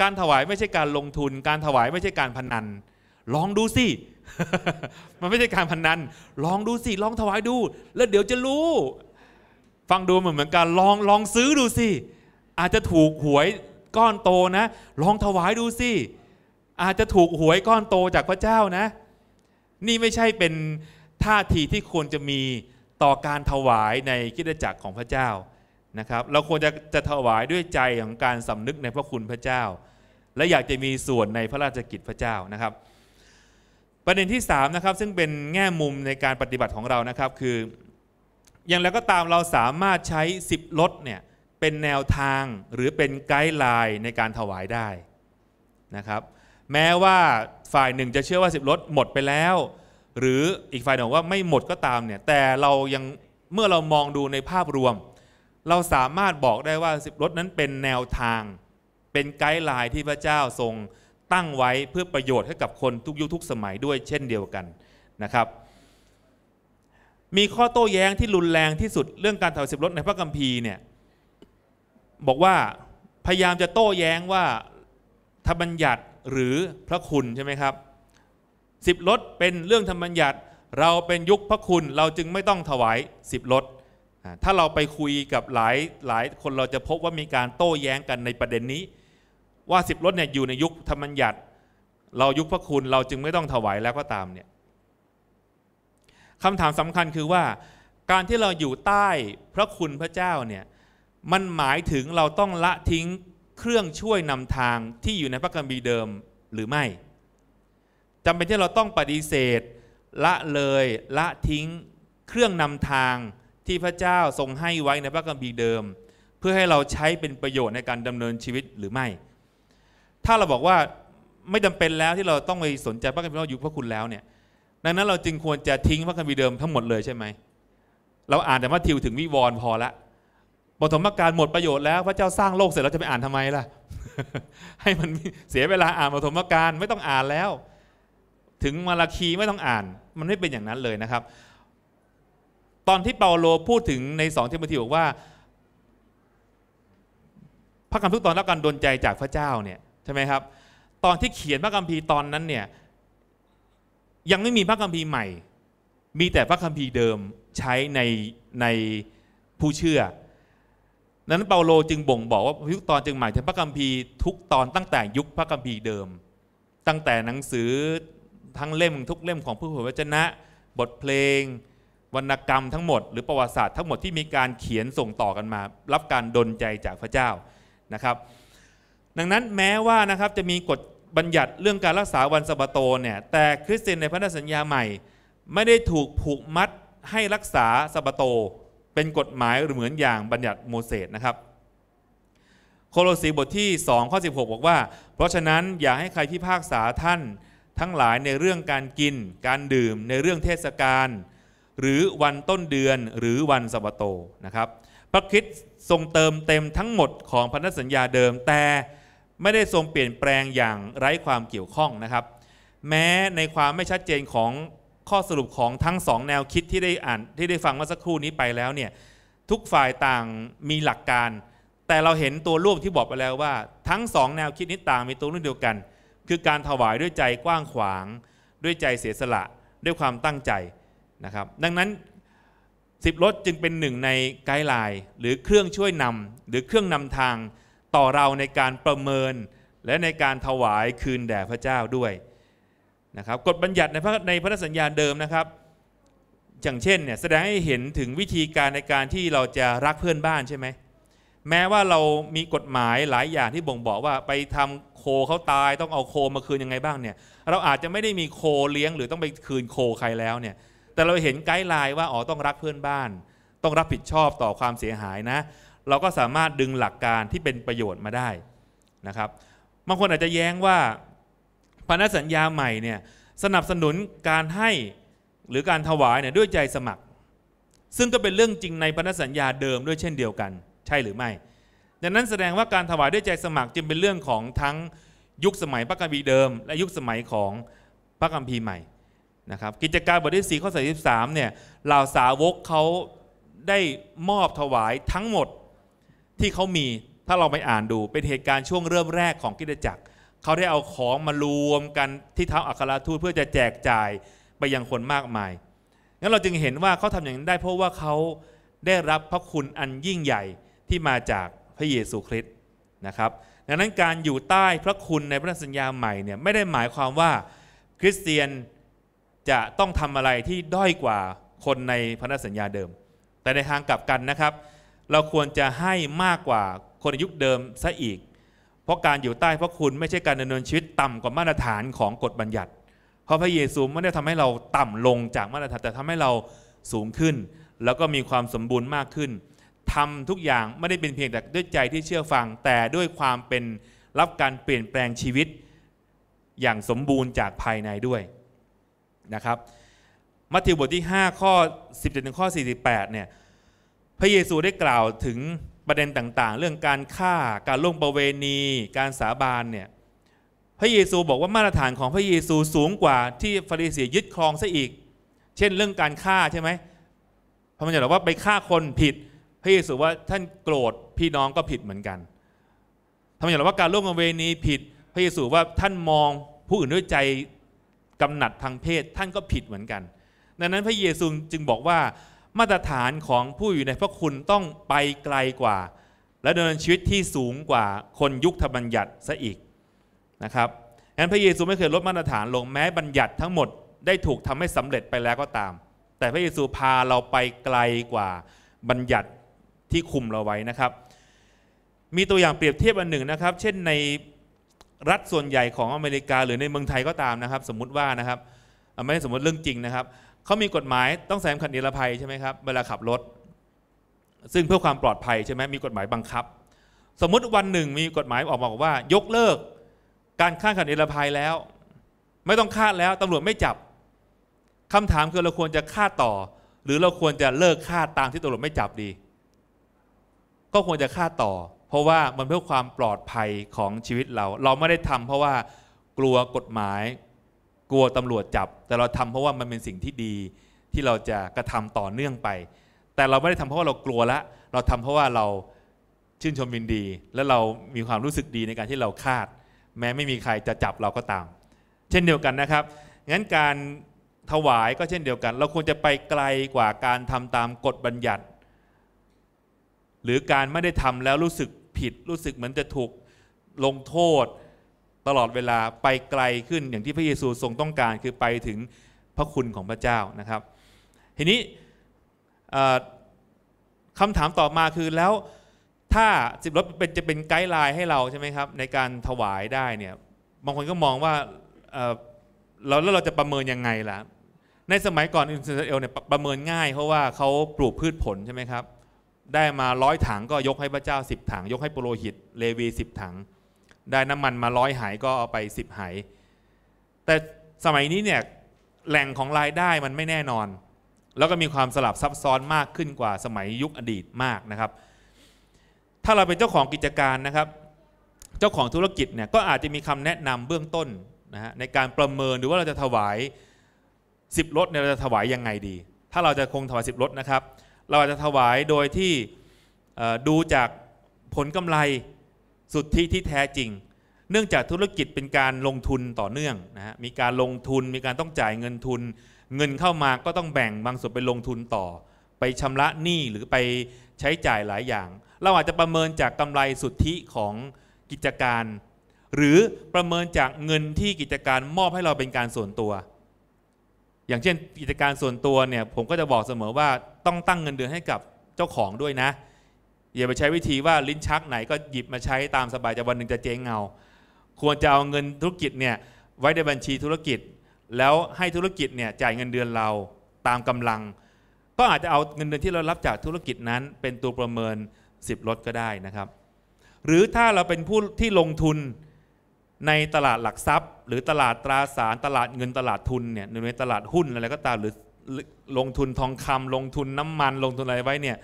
การถวายไม่ใช่การลงทุน การถวายไม่ใช่การพนัน ลองดูสิมันไม่ใช่การพนัน ลองดูสิลองถวายดู แล้วเดี๋ยวจะรู้ ฟังดูเหมือนเหมือนการลองลองซื้อดูสิอาจจะถูกหวยก้อนโตนะ ลองถวายดูสิ อาจจะถูกหวยก้อนโตจากพระเจ้านะ นี่ไม่ใช่เป็นท่าทีที่ควรจะมีต่อการถวายในกิจจักรของพระเจ้านะครับ เราควรจะจะถวายด้วยใจของการสำนึกในพระคุณพระเจ้า และอยากจะมีส่วนในพระราชกิจพระเจ้านะครับ ประเด็นที่3นะครับซึ่งเป็นแง่มุมในการปฏิบัติของเรานะครับคืออย่างไรก็ตามเราสามารถใช้10ลดเนี่ยเป็นแนวทางหรือเป็นไกด์ไลน์ในการถวายได้นะครับ แม้ว่าฝ่ายหนึ่งจะเชื่อว่าสิบรถหมดไปแล้ว หรืออีกฝ่ายหนึ่งว่าไม่หมดก็ตามเนี่ย แต่เรายัง เมื่อเรามองดูในภาพรวม เราสามารถบอกได้ว่าสิบรถนั้นเป็นแนวทาง เป็นไกด์ไลน์ที่พระเจ้าทรงตั้งไว้เพื่อประโยชน์ให้กับคนทุกยุคทุก สมัยด้วยเช่นเดียวกันนะครับมีข้อโต้แย้งที่รุนแรงที่สุดเรื่องการถวายสิบรถ ในพระคัมภีร์เนี่ยบอกว่าพยายามจะโต้แย้งว่าธรรมบัญญัติหรือพระคุณใช่ไหมครับสิบลดเป็นเรื่องธรรมบัญญัติ เราเป็นยุคพระคุณเราจึงไม่ต้องถวายสิบลดถ้าเราไปคุยกับหลายหลายคนเราจะพบว่ามีการโต้แย้งกันในประเด็นนี้ ว่าสิบลดเนี่ยอยู่ในยุคธรรมบัญญัติ เรายุคพระคุณเราจึงไม่ต้องถวายแล้วก็ตามเนี่ยคำถามสำคัญคือว่าการที่เราอยู่ใต้พระคุณพระเจ้าเนี่ยมันหมายถึงเราต้องละทิ้งเครื่องช่วยนำทางที่อยู่ในพระคัมภีร์เดิมหรือไม่จำเป็นที่เราต้องปฏิเสธละเลยละทิ้งเครื่องนำทางที่พระเจ้าทรงให้ไว้ในพระคัมภีร์เดิม เพื่อให้เราใช้เป็นประโยชน์ในการดำเนินชีวิตหรือไม่ ถ้าเราบอกว่าไม่จำเป็นแล้วที่เราต้องไปสนใจพระคัมภีร์เราอยู่พระคุณแล้วเนี่ยดังนั้นเราจึงควรจะทิ้งพระคัมภีร์เดิมทั้งหมดเลยใช่ไหมเราอ่านแต่ว่าทิวถึงวิวรณ์พอละปฐมกาลหมดประโยชน์แล้วพระเจ้าสร้างโลกเสร็จแล้วจะไปอ่านทำไมล่ะให้มันเสียเวลาอ่านปฐมกาลไม่ต้องอ่านแล้ว ถึงมาลาคีไม่ต้องอ่าน มันไม่เป็นอย่างนั้นเลยนะครับ ตอนที่เปาโลพูดถึงในสองเทมทีบอกว่า พระคำีุ์ตอนรับการดลใจจากพระเจ้าเนี่ยใช่ไหมครับ ตอนที่เขียนพระคัมภีร์ตอนนั้นเนี่ยยังไม่มีพระคัมภีร์ใหม่ มีแต่พระคัมภีร์เดิมใช้ในในผู้เชื่อนั้นเปาโลจึงบ่งบอกว่าทุกตอนจึงหมายถึงพระคัมภีร์ทุกตอนตั้งแต่ยุคพระคัมภีร์เดิม ตั้งแต่หนังสือทั้งเล่มทุกเล่มของผู้เผยวจนะ บทเพลง วรรณกรรมทั้งหมดหรือประวัติศาสตร์ทั้งหมดที่มีการเขียนส่งต่อกันมา รับการดลใจจากพระเจ้านะครับดังนั้นแม้ว่านะครับจะมีกฎบัญญัติเรื่องการรักษาวันสะบาโตเนี่ยแต่คริสเตียนในพันธสัญญาใหม่ ไม่ได้ถูกผูกมัดให้รักษาสะบาโตเป็นกฎหมายหรือเหมือนอย่างบัญญัติโมเสสนะครับโคโลสีบทที่2ข้อ16 บอกว่า เพราะฉะนั้นอย่าให้ใครพิพากษาท่านทั้งหลายในเรื่องการกิน การดื่ม ในเรื่องเทศกาลหรือวันต้นเดือนหรือวันสะบโตนะครับพระคิดทรงเติมเต็มทั้งหมดของพันธสัญญาเดิมแต่ไม่ได้ทรงเปลี่ยนแปลงอย่างไร้ความเกี่ยวข้องนะครับ แม้ในความไม่ชัดเจนของข้อสรุปของทั้งสองแนวคิดที่ได้อ่านที่ได้ฟังเมื่อสักครู่นี้ไปแล้วเนี่ย ทุกฝ่ายต่างมีหลักการ แต่เราเห็นตัวรูปที่บอกไปแล้วว่า ทั้งสองแนวคิดนี้ต่างมีตัวรูปเดียวกัน คือการถวายด้วยใจกว้างขวาง ด้วยใจเสียสละด้วยความตั้งใจนะครับดังนั้นสิบรถจึงเป็นหนึ่งในไกด์ไลน์หรือเครื่องช่วยนำหรือเครื่องนำทางต่อเราในการประเมินและในการถวายคืนแด่พระเจ้าด้วยนะครับกฎบัญญัติในพระในพันธสัญญาเดิมนะครับ อย่างเช่นเนี่ยแสดงให้เห็นถึงวิธีการในการที่เราจะรักเพื่อนบ้านใช่ไหม แม้ว่าเรามีกฎหมายหลายอย่างที่บ่งบอกว่าไปทำโคเขาตาย ต้องเอาโคมาคืนยังไงบ้างเนี่ย เราอาจจะไม่ได้มีโคเลี้ยง หรือต้องไปคืนโคใครแล้วเนี่ย แต่เราเห็นไกด์ไลน์ว่าอ๋อต้องรักเพื่อนบ้าน ต้องรับผิดชอบต่อความเสียหายนะ เราก็สามารถดึงหลักการที่เป็นประโยชน์มาได้นะครับ บางคนอาจจะแย้งว่าพันธสัญญาใหม่เนี่ย สนับสนุนการให้หรือการถวายเนี่ยด้วยใจสมัคร ซึ่งก็เป็นเรื่องจริงในพันธสัญญาเดิมด้วยเช่นเดียวกัน ใช่หรือไม่ ดังนั้นแสดงว่าการถวายด้วยใจสมัครจึงเป็นเรื่องของทั้งยุคสมัยพระกัมพีเดิม และยุคสมัยของพระกัมพีใหม่นะครับกิจการบทที่4ข้อ33เนี่ยเหล่าสาวกเขาได้มอบถวายทั้งหมดที่เขามีถ้าเราไปอ่านดูเป็นเหตุการณ์ช่วงเริ่มแรกของกิจจักรเขาได้เอาของ มารวมกันที่เท้าอัครทูตเพื่อจะแจกจ่ายไปยังคนมากมาย งั้นเราจึงเห็นว่าเขาทำอย่างนั้นได้เพราะว่าเขาได้รับพระคุณอันยิ่งใหญ่ที่มาจากพระเยซูคริสต์นะครับ ดังนั้นการอยู่ใต้พระคุณในพระสัญญาใหม่เนี่ยไม่ได้หมายความว่าคริสเตียนจะต้องทำอะไรที่ด้อยกว่าคนในพันธสัญญาเดิม แต่ในทางกลับกันนะครับ เราควรจะให้มากกว่าคนยุคเดิมซะอีกราะการอยู่ใต้พระคุณไม่ใช่การดำเนินชีวิตต่ำกว่ามาตรฐานของกฎบัญญัติ เพราะพระเยซูไม่ได้ทำให้เราต่ำลงจากมาตรฐานแต่ทำให้เราสูงขึ้น แล้วก็มีความสมบูรณ์มากขึ้น ทำทุกอย่างไม่ได้เป็นเพียงแต่ด้วยใจที่เชื่อฟังแต่ด้วยความเป็นรับการเปลี่ยนแปลงชีวิตอย่างสมบูรณ์จากภายในด้วยนะครับมัทธิวบทที่5ข้อ17ถึงข้อ48เนี่ยพระเยซูได้กล่าวถึงประเด็นต่างๆ เรื่องการฆ่า การล่วงประเวณี การสาบานเนี่ย พระเยซูบอกว่ามาตรฐานของพระเยซูสูงกว่าที่ฟาริสียึดครองซะอีก เช่นเรื่องการฆ่าใช่ไหม พระมันจะบอกว่าไปฆ่าคนผิด พระเยซูว่าท่านโกรธพี่น้องก็ผิดเหมือนกันพระมันจะบอกว่าการล่วงประเวณีผิด พระเยซูว่าท่านมองผู้อื่นด้วยใจกำหนัดทางเพศท่านก็ผิดเหมือนกัน ดังนั้นพระเยซูจึงบอกว่ามาตรฐานของผู้อยู่ในพระคุณต้องไปไกลกว่า และดำเนินชีวิตที่สูงกว่าคนยุคธรรมบัญญัติซะอีกนะครับดังนั้นพระเยซูไม่เคยลดมาตรฐานลงแม้บัญญัติทั้งหมดได้ถูกทำให้สำเร็จไปแล้วก็ตาม แต่พระเยซูพาเราไปไกลกว่าบัญญัติที่คุมเราไว้นะครับ มีตัวอย่างเปรียบเทียบอันหนึ่งนะครับ เช่นในรัฐส่วนใหญ่ของอเมริกาหรือในเมืองไทยก็ตามนะครับ สมมุติว่านะครับไม่ใช่สมมติเรื่องจริงนะครับเขามีกฎหมายต้องแสมคขัดนิรภัยใช่ไหมครับเวลาขับรถ ซึ่งเพื่อความปลอดภัยใช่ไหมมีกฎหมายบังคับ สมมุติวันหนึ่งมีกฎหมายออกมาบอกว่า ยกเลิก การฆ่าขัดนิรภัยแล้ว ไม่ต้องฆ่าแล้วตำรวจไม่จับคำถามคือเราควรจะฆ่าต่อ หรือเราควรจะเลิกฆ่าตามที่ตำรวจไม่จับดี ก็ควรจะฆ่าต่อ เพราะว่ามันเพื่อความปลอดภัยของชีวิตเรา เราไม่ได้ทำเพราะว่ากลัวกฎหมายกลัวตำรวจจับแต่เราทำเพราะว่ามันเป็นสิ่งที่ดีที่เราจะกระทำต่อเนื่องไป แต่เราไม่ได้ทำเพราะว่าเรากลัวละเราทำเพราะว่าเราชื่นชมวินดี และเรามีความรู้สึกดีในการที่เราคาด แม้ไม่มีใครจะจับเราก็ตาม เช่นเดียวกันนะครับงั้นการถวายก็เช่นเดียวกัน เราควรจะไปไกลกว่าการทำตามกฎบัญญัติ หรือการไม่ได้ทำแล้วรู้สึกผิดรู้สึกเหมือนจะถูกลงโทษตลอดเวลาไปไกลขึ้นอย่างที่พระเยซูทรงต้องการคือไปถึงพระคุณของพระเจ้านะครับ ทีนี้คำถามต่อมาคือแล้วถ้าสิบรถเป็นจะเป็นไกด์ไลน์ให้เราใช่ไหมครับในการถวายได้เนี่ยบางคนก็มองว่าาแล้วเราจะประเมินยังไงล่ะ ในสมัยก่อนอิสราเอลเนี่ยประเมินง่ายเพราะว่าเขาปลูกพืชผลใช่ไหมครับได้มาร้อยถังก็ยกให้พระเจ้า 10ถังยกให้ปุโรหิตเลวี10 ถังได้น้ำมันมาร้อยหายก็เอาไปสิบหาย แต่สมัยนี้เนี่ยแหล่งของรายได้มันไม่แน่นอน แล้วก็มีความสลับซับซ้อนมากขึ้นกว่าสมัยยุคอดีตมากนะครับ ถ้าเราเป็นเจ้าของกิจการนะครับ เจ้าของธุรกิจเนี่ยก็อาจจะมีคำแนะนำเบื้องต้นนะฮะในการประเมินหรือว่าเราจะถวาย 10รถเนี่ยเราจะถวายยังไงดี ถ้าเราจะคงถวาย10รถนะครับ เราอาจจะถวายโดยที่ดูจากผลกำไรสุทธิที่แท้จริง เนื่องจากธุรกิจเป็นการลงทุนต่อเนื่องนะฮะ มีการลงทุน มีการต้องจ่ายเงินทุน เงินเข้ามาก็ต้องแบ่งบางส่วนไปลงทุนต่อ ไปชำระหนี้หรือไปใช้จ่ายหลายอย่าง เราอาจจะประเมินจากกำไรสุทธิของกิจการ หรือประเมินจากเงินที่กิจการมอบให้เราเป็นการส่วนตัว อย่างเช่นกิจการส่วนตัวเนี่ย ผมก็จะบอกเสมอว่าต้องตั้งเงินเดือนให้กับเจ้าของด้วยนะอย่าไปใช้วิธีว่าลิ้นชักไหนก็หยิบมาใช้ตามสบายจะวันหนึ่งจะเจ๊งเงาควรจะเอาเงินธุรกิจเนี่ยไว้ในบัญชีธุรกิจแล้วให้ธุรกิจเนี่ยจ่ายเงินเดือนเราตามกำลัง ก็อาจจะเอาเงินเดือนที่เรารับจากธุรกิจนั้นเป็นตัวประเมิน 10ลดก็ได้นะครับ หรือถ้าเราเป็นผู้ที่ลงทุนในตลาดหลักทรัพย์ หรือตลาดตราสารตลาดเงินตลาดทุนเนี่ยในตลาดหุ้นอะไรก็ตามหรือลงทุนทองคำลงทุนน้ำมันลงทุนอะไรไว้เนี่ย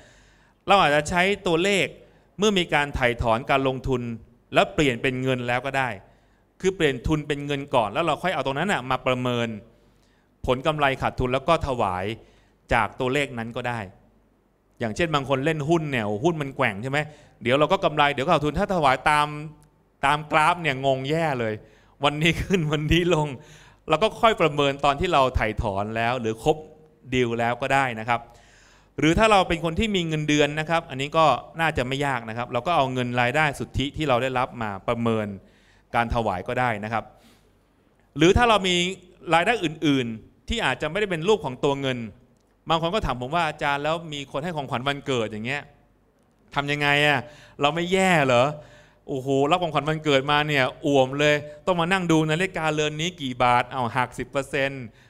เราอาจจะใช้ตัวเลขเมื่อมีการถ่ายถอนการลงทุนแล้วเปลี่ยนเป็นเงินแล้วก็ได้ คือเปลี่ยนทุนเป็นเงินก่อน แล้วเราค่อยเอาตรงนั้นนะมาประเมิน ผลกำไรขาดทุนแล้วก็ถวายจากตัวเลขนั้นก็ได้ อย่างเช่นบางคนเล่นหุ้นเนี่ยหุ้นมันแกว่งใช่ไหมเดี๋ยวเราก็กำไรเดี๋ยวขาดทุนถ้าถวายตามตามกราฟเนี่ยงงแย่เลย วันนี้ขึ้นวันนี้ลงเราก็ค่อยประเมินตอนที่เราถ่ายถอนแล้วหรือครบดีลแล้วก็ได้นะครับหรือถ้าเราเป็นคนที่มีเงินเดือนนะครับ อันนี้ก็น่าจะไม่ยากนะครับ เราก็เอาเงินรายได้สุทธิที่เราได้รับมาประเมินการถวายก็ได้นะครับ หรือถ้าเรามีรายได้อื่น ๆ ที่อาจจะไม่ได้เป็นรูปของตัวเงิน บางคนก็ถามผมว่าอาจารย์แล้วมีคนให้ของขวัญวันเกิดอย่างเงี้ยทำยังไงอะ่ะเราไม่แย่เหรอโอ้โหรับของขวัญวันเกิดมาเนี่ยอ่วมเลยต้องมานั่งดูนาฬิกาเรือนนี้กี่บาทเอาหัก10%เ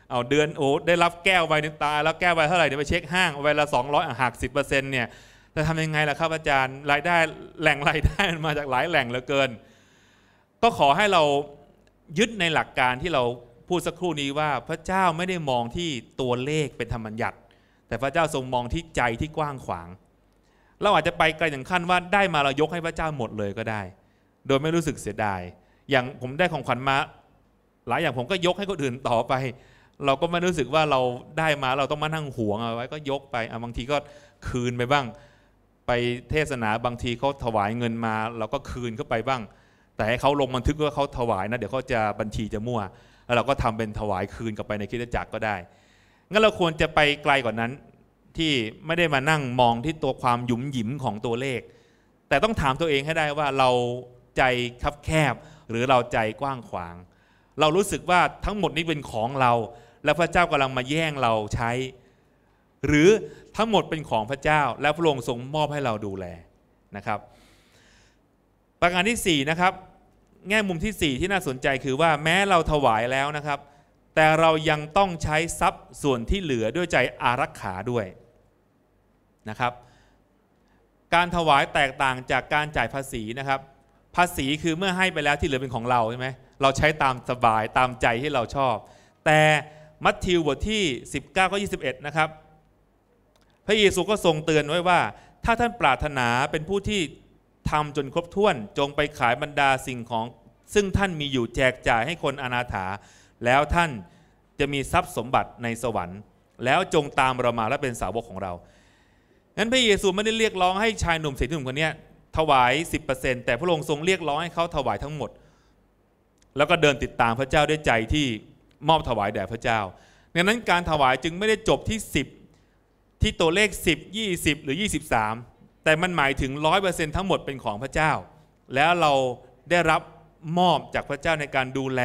เอาเดือนโอ้ได้รับแก้วใบนึงตายแล้วแก้วใบเท่าไหร่เดี๋ยวไปเช็คห้างใบละสองร้อยหักสิบเปอร์เซ็นต์เนี่ยจะทำยังไงล่ะครับอาจารย์รายได้แหล่งรายได้มันมาจากหลายแหล่งเหลือเกิน ก็ขอให้เรายึดในหลักการที่เราพูดสักครู่นี้ว่าพระเจ้าไม่ได้มองที่ตัวเลขเป็นธรรมบัญญัติ แต่พระเจ้าทรงมองที่ใจที่กว้างขวางเราอาจจะไปไกลถึงขั้นว่าได้มาเรายกให้พระเจ้าหมดเลยก็ได้ โดยไม่รู้สึกเสียดาย อย่างผมได้ของขวัญมาหลายอย่างผมก็ยกให้คนอื่นต่อไปเราก็ไม่รู้สึกว่าเราได้มาเราต้องมานั่งหวงเอาไว้ก็ยกไปบางทีก็คืนไปบ้างไปเทศนาบางทีเขาถวายเงินมา เราก็คืนเข้าไปบ้าง แต่ให้เขาลงบันทึกว่าเขาถวายนะ เดี๋ยวเขาจะบัญชีจะมั่วแล้วเราก็ทำเป็นถวายคืนกลับไปในคิดจักรก็ได้ งั้นเราควรจะไปไกลกว่านนั้น ที่ไม่ได้มานั่งมองที่ตัวความหยุมหยิมของตัวเลข แต่ต้องถามตัวเองให้ได้ว่าเราใจคับแคบ หรือเราใจกว้างขวาง เรารู้สึกว่าทั้งหมดนี้เป็นของเราแล้วพระเจ้ากำลังมาแย่งเราใช้ หรือทั้งหมดเป็นของพระเจ้าและพระองค์ทรงมอบให้เราดูแลนะครับ ประการที่4นะครับแง่มุมที่ 4 ที่น่าสนใจคือว่าแม้เราถวายแล้วนะครับ แต่เรายังต้องใช้ทรัพย์ส่วนที่เหลือด้วยใจอารักขาด้วยนะครับ การถวายแตกต่างจากการจ่ายภาษีนะครับ ภาษีคือเมื่อให้ไปแล้วที่เหลือเป็นของเราใช่ไหมเราใช้ตามสบายตามใจที่เราชอบ แต่มัทธิวบทที่ 19ก้อ21 นะครับ พระเยซูก็ทรงเตือนไว้ว่าถ้าท่านปรารถนาเป็นผู้ที่ทำจนครบถ้วน จงไปขายบรรดาสิ่งของ ซึ่งท่านมีอยู่แจกจ่ายให้คนอนาถาแล้วท่านจะมีทรัพย์สมบัติในสวรรค์ แล้วจงตามเรามาและเป็นสาวกของเรา งั้นพระเยซูไม่ได้เรียกร้องให้ชายหนุ่มเศรษฐีหนุ่มคนนี้ถวาย 10%แต่พระองค์ทรงเรียกร้องให้เขาถวายทั้งหมด แล้วก็เดินติดตามพระเจ้าด้วยใจที่มอบถวายแด่พระเจ้า ดังนั้นการถวายจึงไม่ได้จบที่ 10 ที่ตัวเลข 10 20 หรือ 23 แต่มันหมายถึง 100%ทั้งหมดเป็นของพระเจ้า แล้วเราได้รับมอบจากพระเจ้าในการดูแล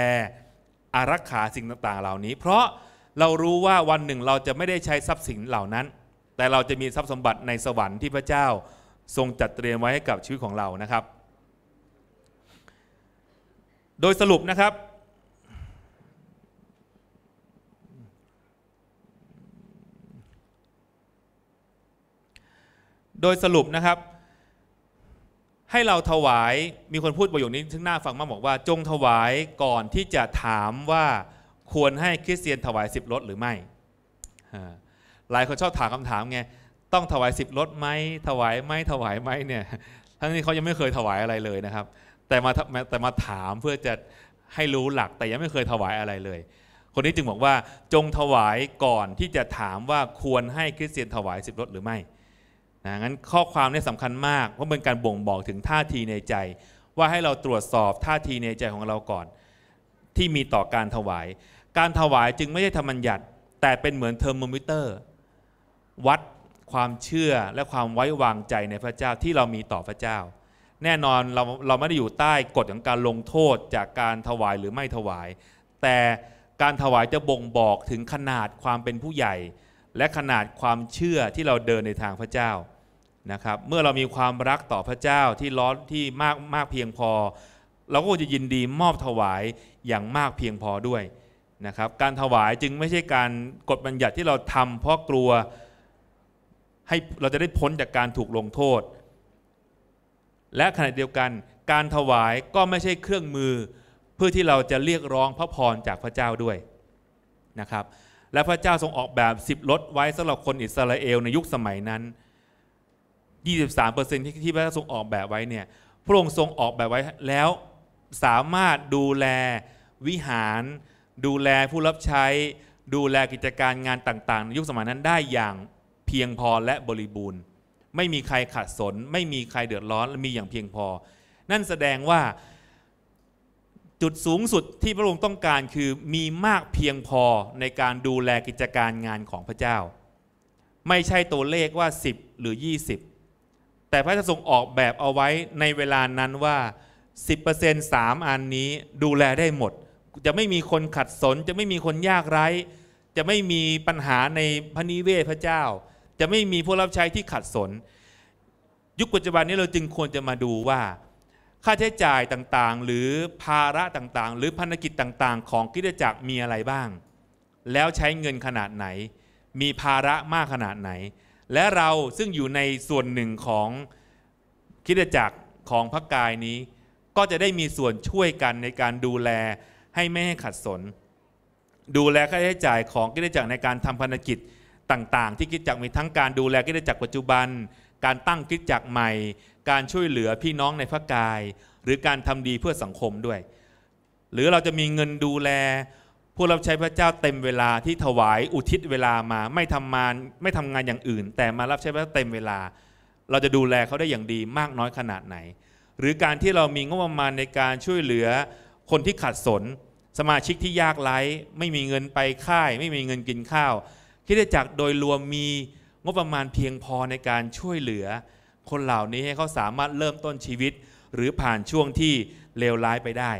อารักขาสิ่งต่าง ๆ เหล่านี้ เพราะเรารู้ว่าวันหนึ่งเราจะไม่ได้ใช้ทรัพย์สินเหล่านั้น แต่เราจะมีทรัพย์สมบัติในสวรรค์ที่พระเจ้าทรงจัดเตรียมไว้ให้กับชีวิตของเรานะครับ โดยสรุปนะครับโดยสรุปนะครับให้เราถวายมีคนพูดประโยคนี้ทึ่งหน้าฟังมากบอกว่า จงถวายก่อนที่จะถามว่าควรให้คริสเตียนถวายสิบรถหรือไม่หลายคนชอบถามคำถามไงต้องถวายสิบรถไหมถวายไหมถวายไหมเนี่ยทั้งนี้เขายังไม่เคยถวายอะไรเลยนะครับแต่มาแต่มาถามเพื่อจะให้รู้หลักแต่ยังไม่เคยถวายอะไรเลย คนนี้จึงบอกว่าจงถวายก่อนที่จะถามว่าควรให้คริสเตียนถวายสิบรถหรือไม่นะงั้นข้อความนี่สำคัญมาก เพราะเป็นการบ่งบอกถึงท่าทีในใจ ว่าให้เราตรวจสอบท่าทีในใจของเราก่อน ที่มีต่อการถวาย การถวายจึงไม่ใช่ธรรมัญญัติ แต่เป็นเหมือนเทอร์โมมิเตอร์ วัดความเชื่อและความไว้วางใจในพระเจ้าที่เรามีต่อพระเจ้า แน่นอนเราเราไม่ได้อยู่ใต้กฎของการลงโทษจากการถวายหรือไม่ถวาย แต่การถวายจะบ่งบอกถึงขนาดความเป็นผู้ใหญ่ และขนาดความเชื่อที่เราเดินในทางพระเจ้านะครับเมื่อเรามีความรักต่อพระเจ้าที่ร้อนที่มากมากเพียงพอเราก็จะยินดีมอบถวายอย่างมากเพียงพอด้วยนะครับการถวายจึงไม่ใช่การกฎบัญญัติที่เราทำเพราะกลัว ให้เราจะได้พ้นจากการถูกลงโทษ และขณะเดียวกันการถวายก็ไม่ใช่เครื่องมือเพื่อที่เราจะเรียกร้องพระพรจากพระเจ้าด้วยนะครับและพระเจ้าทรงออกแบบสิบรถไว้สำหรับคนอิสราเอลในยุคสมัยนั้น23%ที่ที่พระทรง ออกแบบไว้เนี่ยพระองค์ทรงออกแบบไว้แล้วสามารถดูแลวิหาร ดูแลผู้รับใช้ดูแลกิจการงานต่างๆในยุคสมัยนั้นได้อย่างเพียงพอและบริบูรณ์ ไม่มีใครขัดสน ไม่มีใครเดือดร้อนมีอย่างเพียงพอ นั่นแสดงว่าจุดสูงสุดที่พระองค์ต้องการคือมีมากเพียงพอในการดูแลกิจการงานของพระเจ้า ไม่ใช่ตัวเลขว่า 10 หรือ 20แต่พระเจ้าทรงออกแบบเอาไว้ในเวลานั้นว่า 10% 3 อันนี้ดูแลได้หมด จะไม่มีคนขัดสน จะไม่มีคนยากไร้ จะไม่มีปัญหาในพระนิเวศพระเจ้า จะไม่มีผู้รับใช้ที่ขัดสน ยุคปัจจุบันนี้เราจึงควรจะมาดูว่า ค่าใช้จ่ายต่างๆ หรือภาระต่างๆ หรือภารกิจต่างๆ ของกิจจักรมีอะไรบ้าง แล้วใช้เงินขนาดไหน มีภาระมากขนาดไหนและเราซึ่งอยู่ในส่วนหนึ่งของคิดจักรของพระกายนี้ ก็จะได้มีส่วนช่วยกันในการดูแลให้ไม่ให้ขัดสนดูแลค่าใช้จ่ายของคิดจักรในการทำาพันธกิจต่างๆ ที่คิดจักรมีทั้งการดูแลคิดจักรปัจจุบัน การตั้งคิดจักรใหม่ การช่วยเหลือพี่น้องในพระกาย หรือการทำดีเพื่อสังคมด้วย หรือเราจะมีเงินดูแลผู้รับใช้พระเจ้าเต็มเวลาที่ถวายอุทิศเวลามาไม่ทำมานไม่ทำงานอย่างอื่น แต่มารับใช้พระเจ้าเต็มเวลา เราจะดูแลเขาได้อย่างดีมากน้อยขนาดไหน หรือการที่เรามีงบประมาณในการช่วยเหลือ คนที่ขัดสน สมาชิกที่ยากไร้ไม่มีเงินไปค่าย ไม่มีเงินกินข้าว คิดได้จากโดยรวมมีงบประมาณเพียงพอในการช่วยเหลือ คนเหล่านี้ให้เขาสามารถเริ่มต้นชีวิตหรือผ่านช่วงที่เลวร้ายไปได้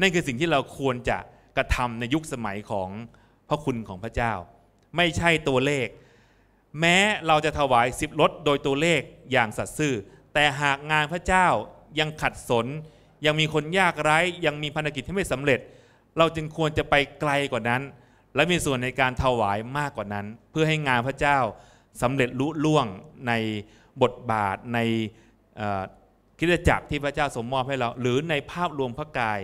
นั่นคือสิ่งที่เราควรจะกระทำในยุคสมัยของพระคุณของพระเจ้า ไม่ใช่ตัวเลข แม้เราจะถวายสิบลดโดยตัวเลขอย่างสัตย์ซื่อ แต่หากงานพระเจ้ายังขัดสน ยังมีคนยากไร้ ยังมีภารกิจที่ไม่สำเร็จ เราจึงควรจะไปไกลกว่านั้น และมีส่วนในการถวายมากกว่านั้น เพื่อให้งานพระเจ้าสำเร็จลุล่วงในบทบาทในคิดจักรที่พระเจ้าสมมอบให้เราหรือในภาพรวมพระกาย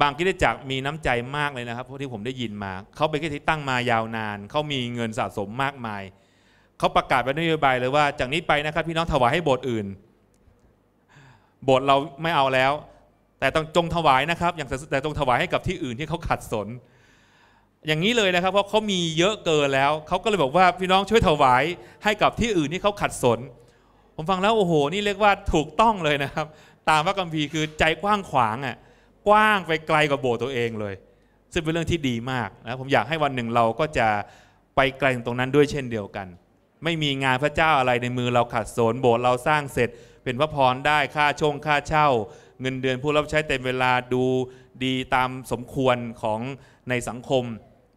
บางกิจจักรมีน้ำใจมากเลยนะครับเพราะที่ผมได้ยินมาเขาเป็นกิจที่ตั้งมายาวนานเขามีเงินสะสมมากมายเขาประกาศเป็นนโยบายเลยว่าจากนี้ไปนะครับ พี่น้องถวายให้โบสถ์อื่นโบสถ์เราไม่เอาแล้ว แต่ต้องจงถวายนะครับอย่างแต่จงถวายให้กับที่อื่นที่เขาขัดสน อย่างนี้เลยนะครับ เพราะเขามีเยอะเกินแล้วเขาก็เลยบอกว่าพี่น้องช่วยถวายให้กับที่อื่นที่เขาขัดสน ผมฟังแล้วโอ้โห นี่เรียกว่าถูกต้องเลยนะครับ ตามพระคัมภีร์คือใจกว้างขวางอ่ะกว้างไปไกลกว่าโบสถ์ตัวเองเลย ซึ่งเป็นเรื่องที่ดีมากนะผมอยากให้วันหนึ่งเราก็จะไปไกลตรงนั้นด้วยเช่นเดียวกัน ไม่มีงานพระเจ้าอะไรในมือเราขัดสนโบสถ์เราสร้างเสร็จเป็นพระพรได้ค่าชงค่าเช่า เงินเดือนผู้รับใช้เต็มเวลาดูดีตามสมควรของในสังคม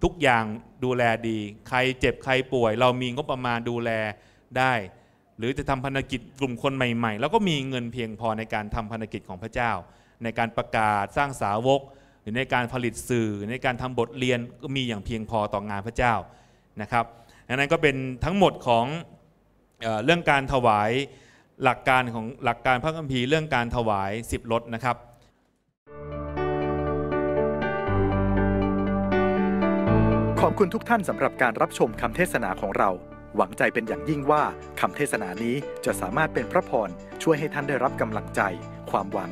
ทุกอย่างดูแลดีใครเจ็บใครป่วย เรามีงบประมาณดูแลได้ หรือจะทำพันธกิจกลุ่มคนใหม่ๆ แล้วก็มีเงินเพียงพอในการทำพันธกิจของพระเจ้าในการประกาศสร้างสาวกหรือในการผลิตสื่อในการทำบทเรียนก็มีอย่างเพียงพอต่องานพระเจ้านะครับ ดังนั้นก็เป็นทั้งหมดของเรื่องการถวายหลักการของหลักการพระคัมภีร์เรื่องการถวาย 10รถนะครับ ขอบคุณทุกท่านสำหรับการรับชมคำเทศนาของเรา หวังใจเป็นอย่างยิ่งว่าคำเทศนานี้จะสามารถเป็นพระพรช่วยให้ท่านได้รับกำลังใจความหวัง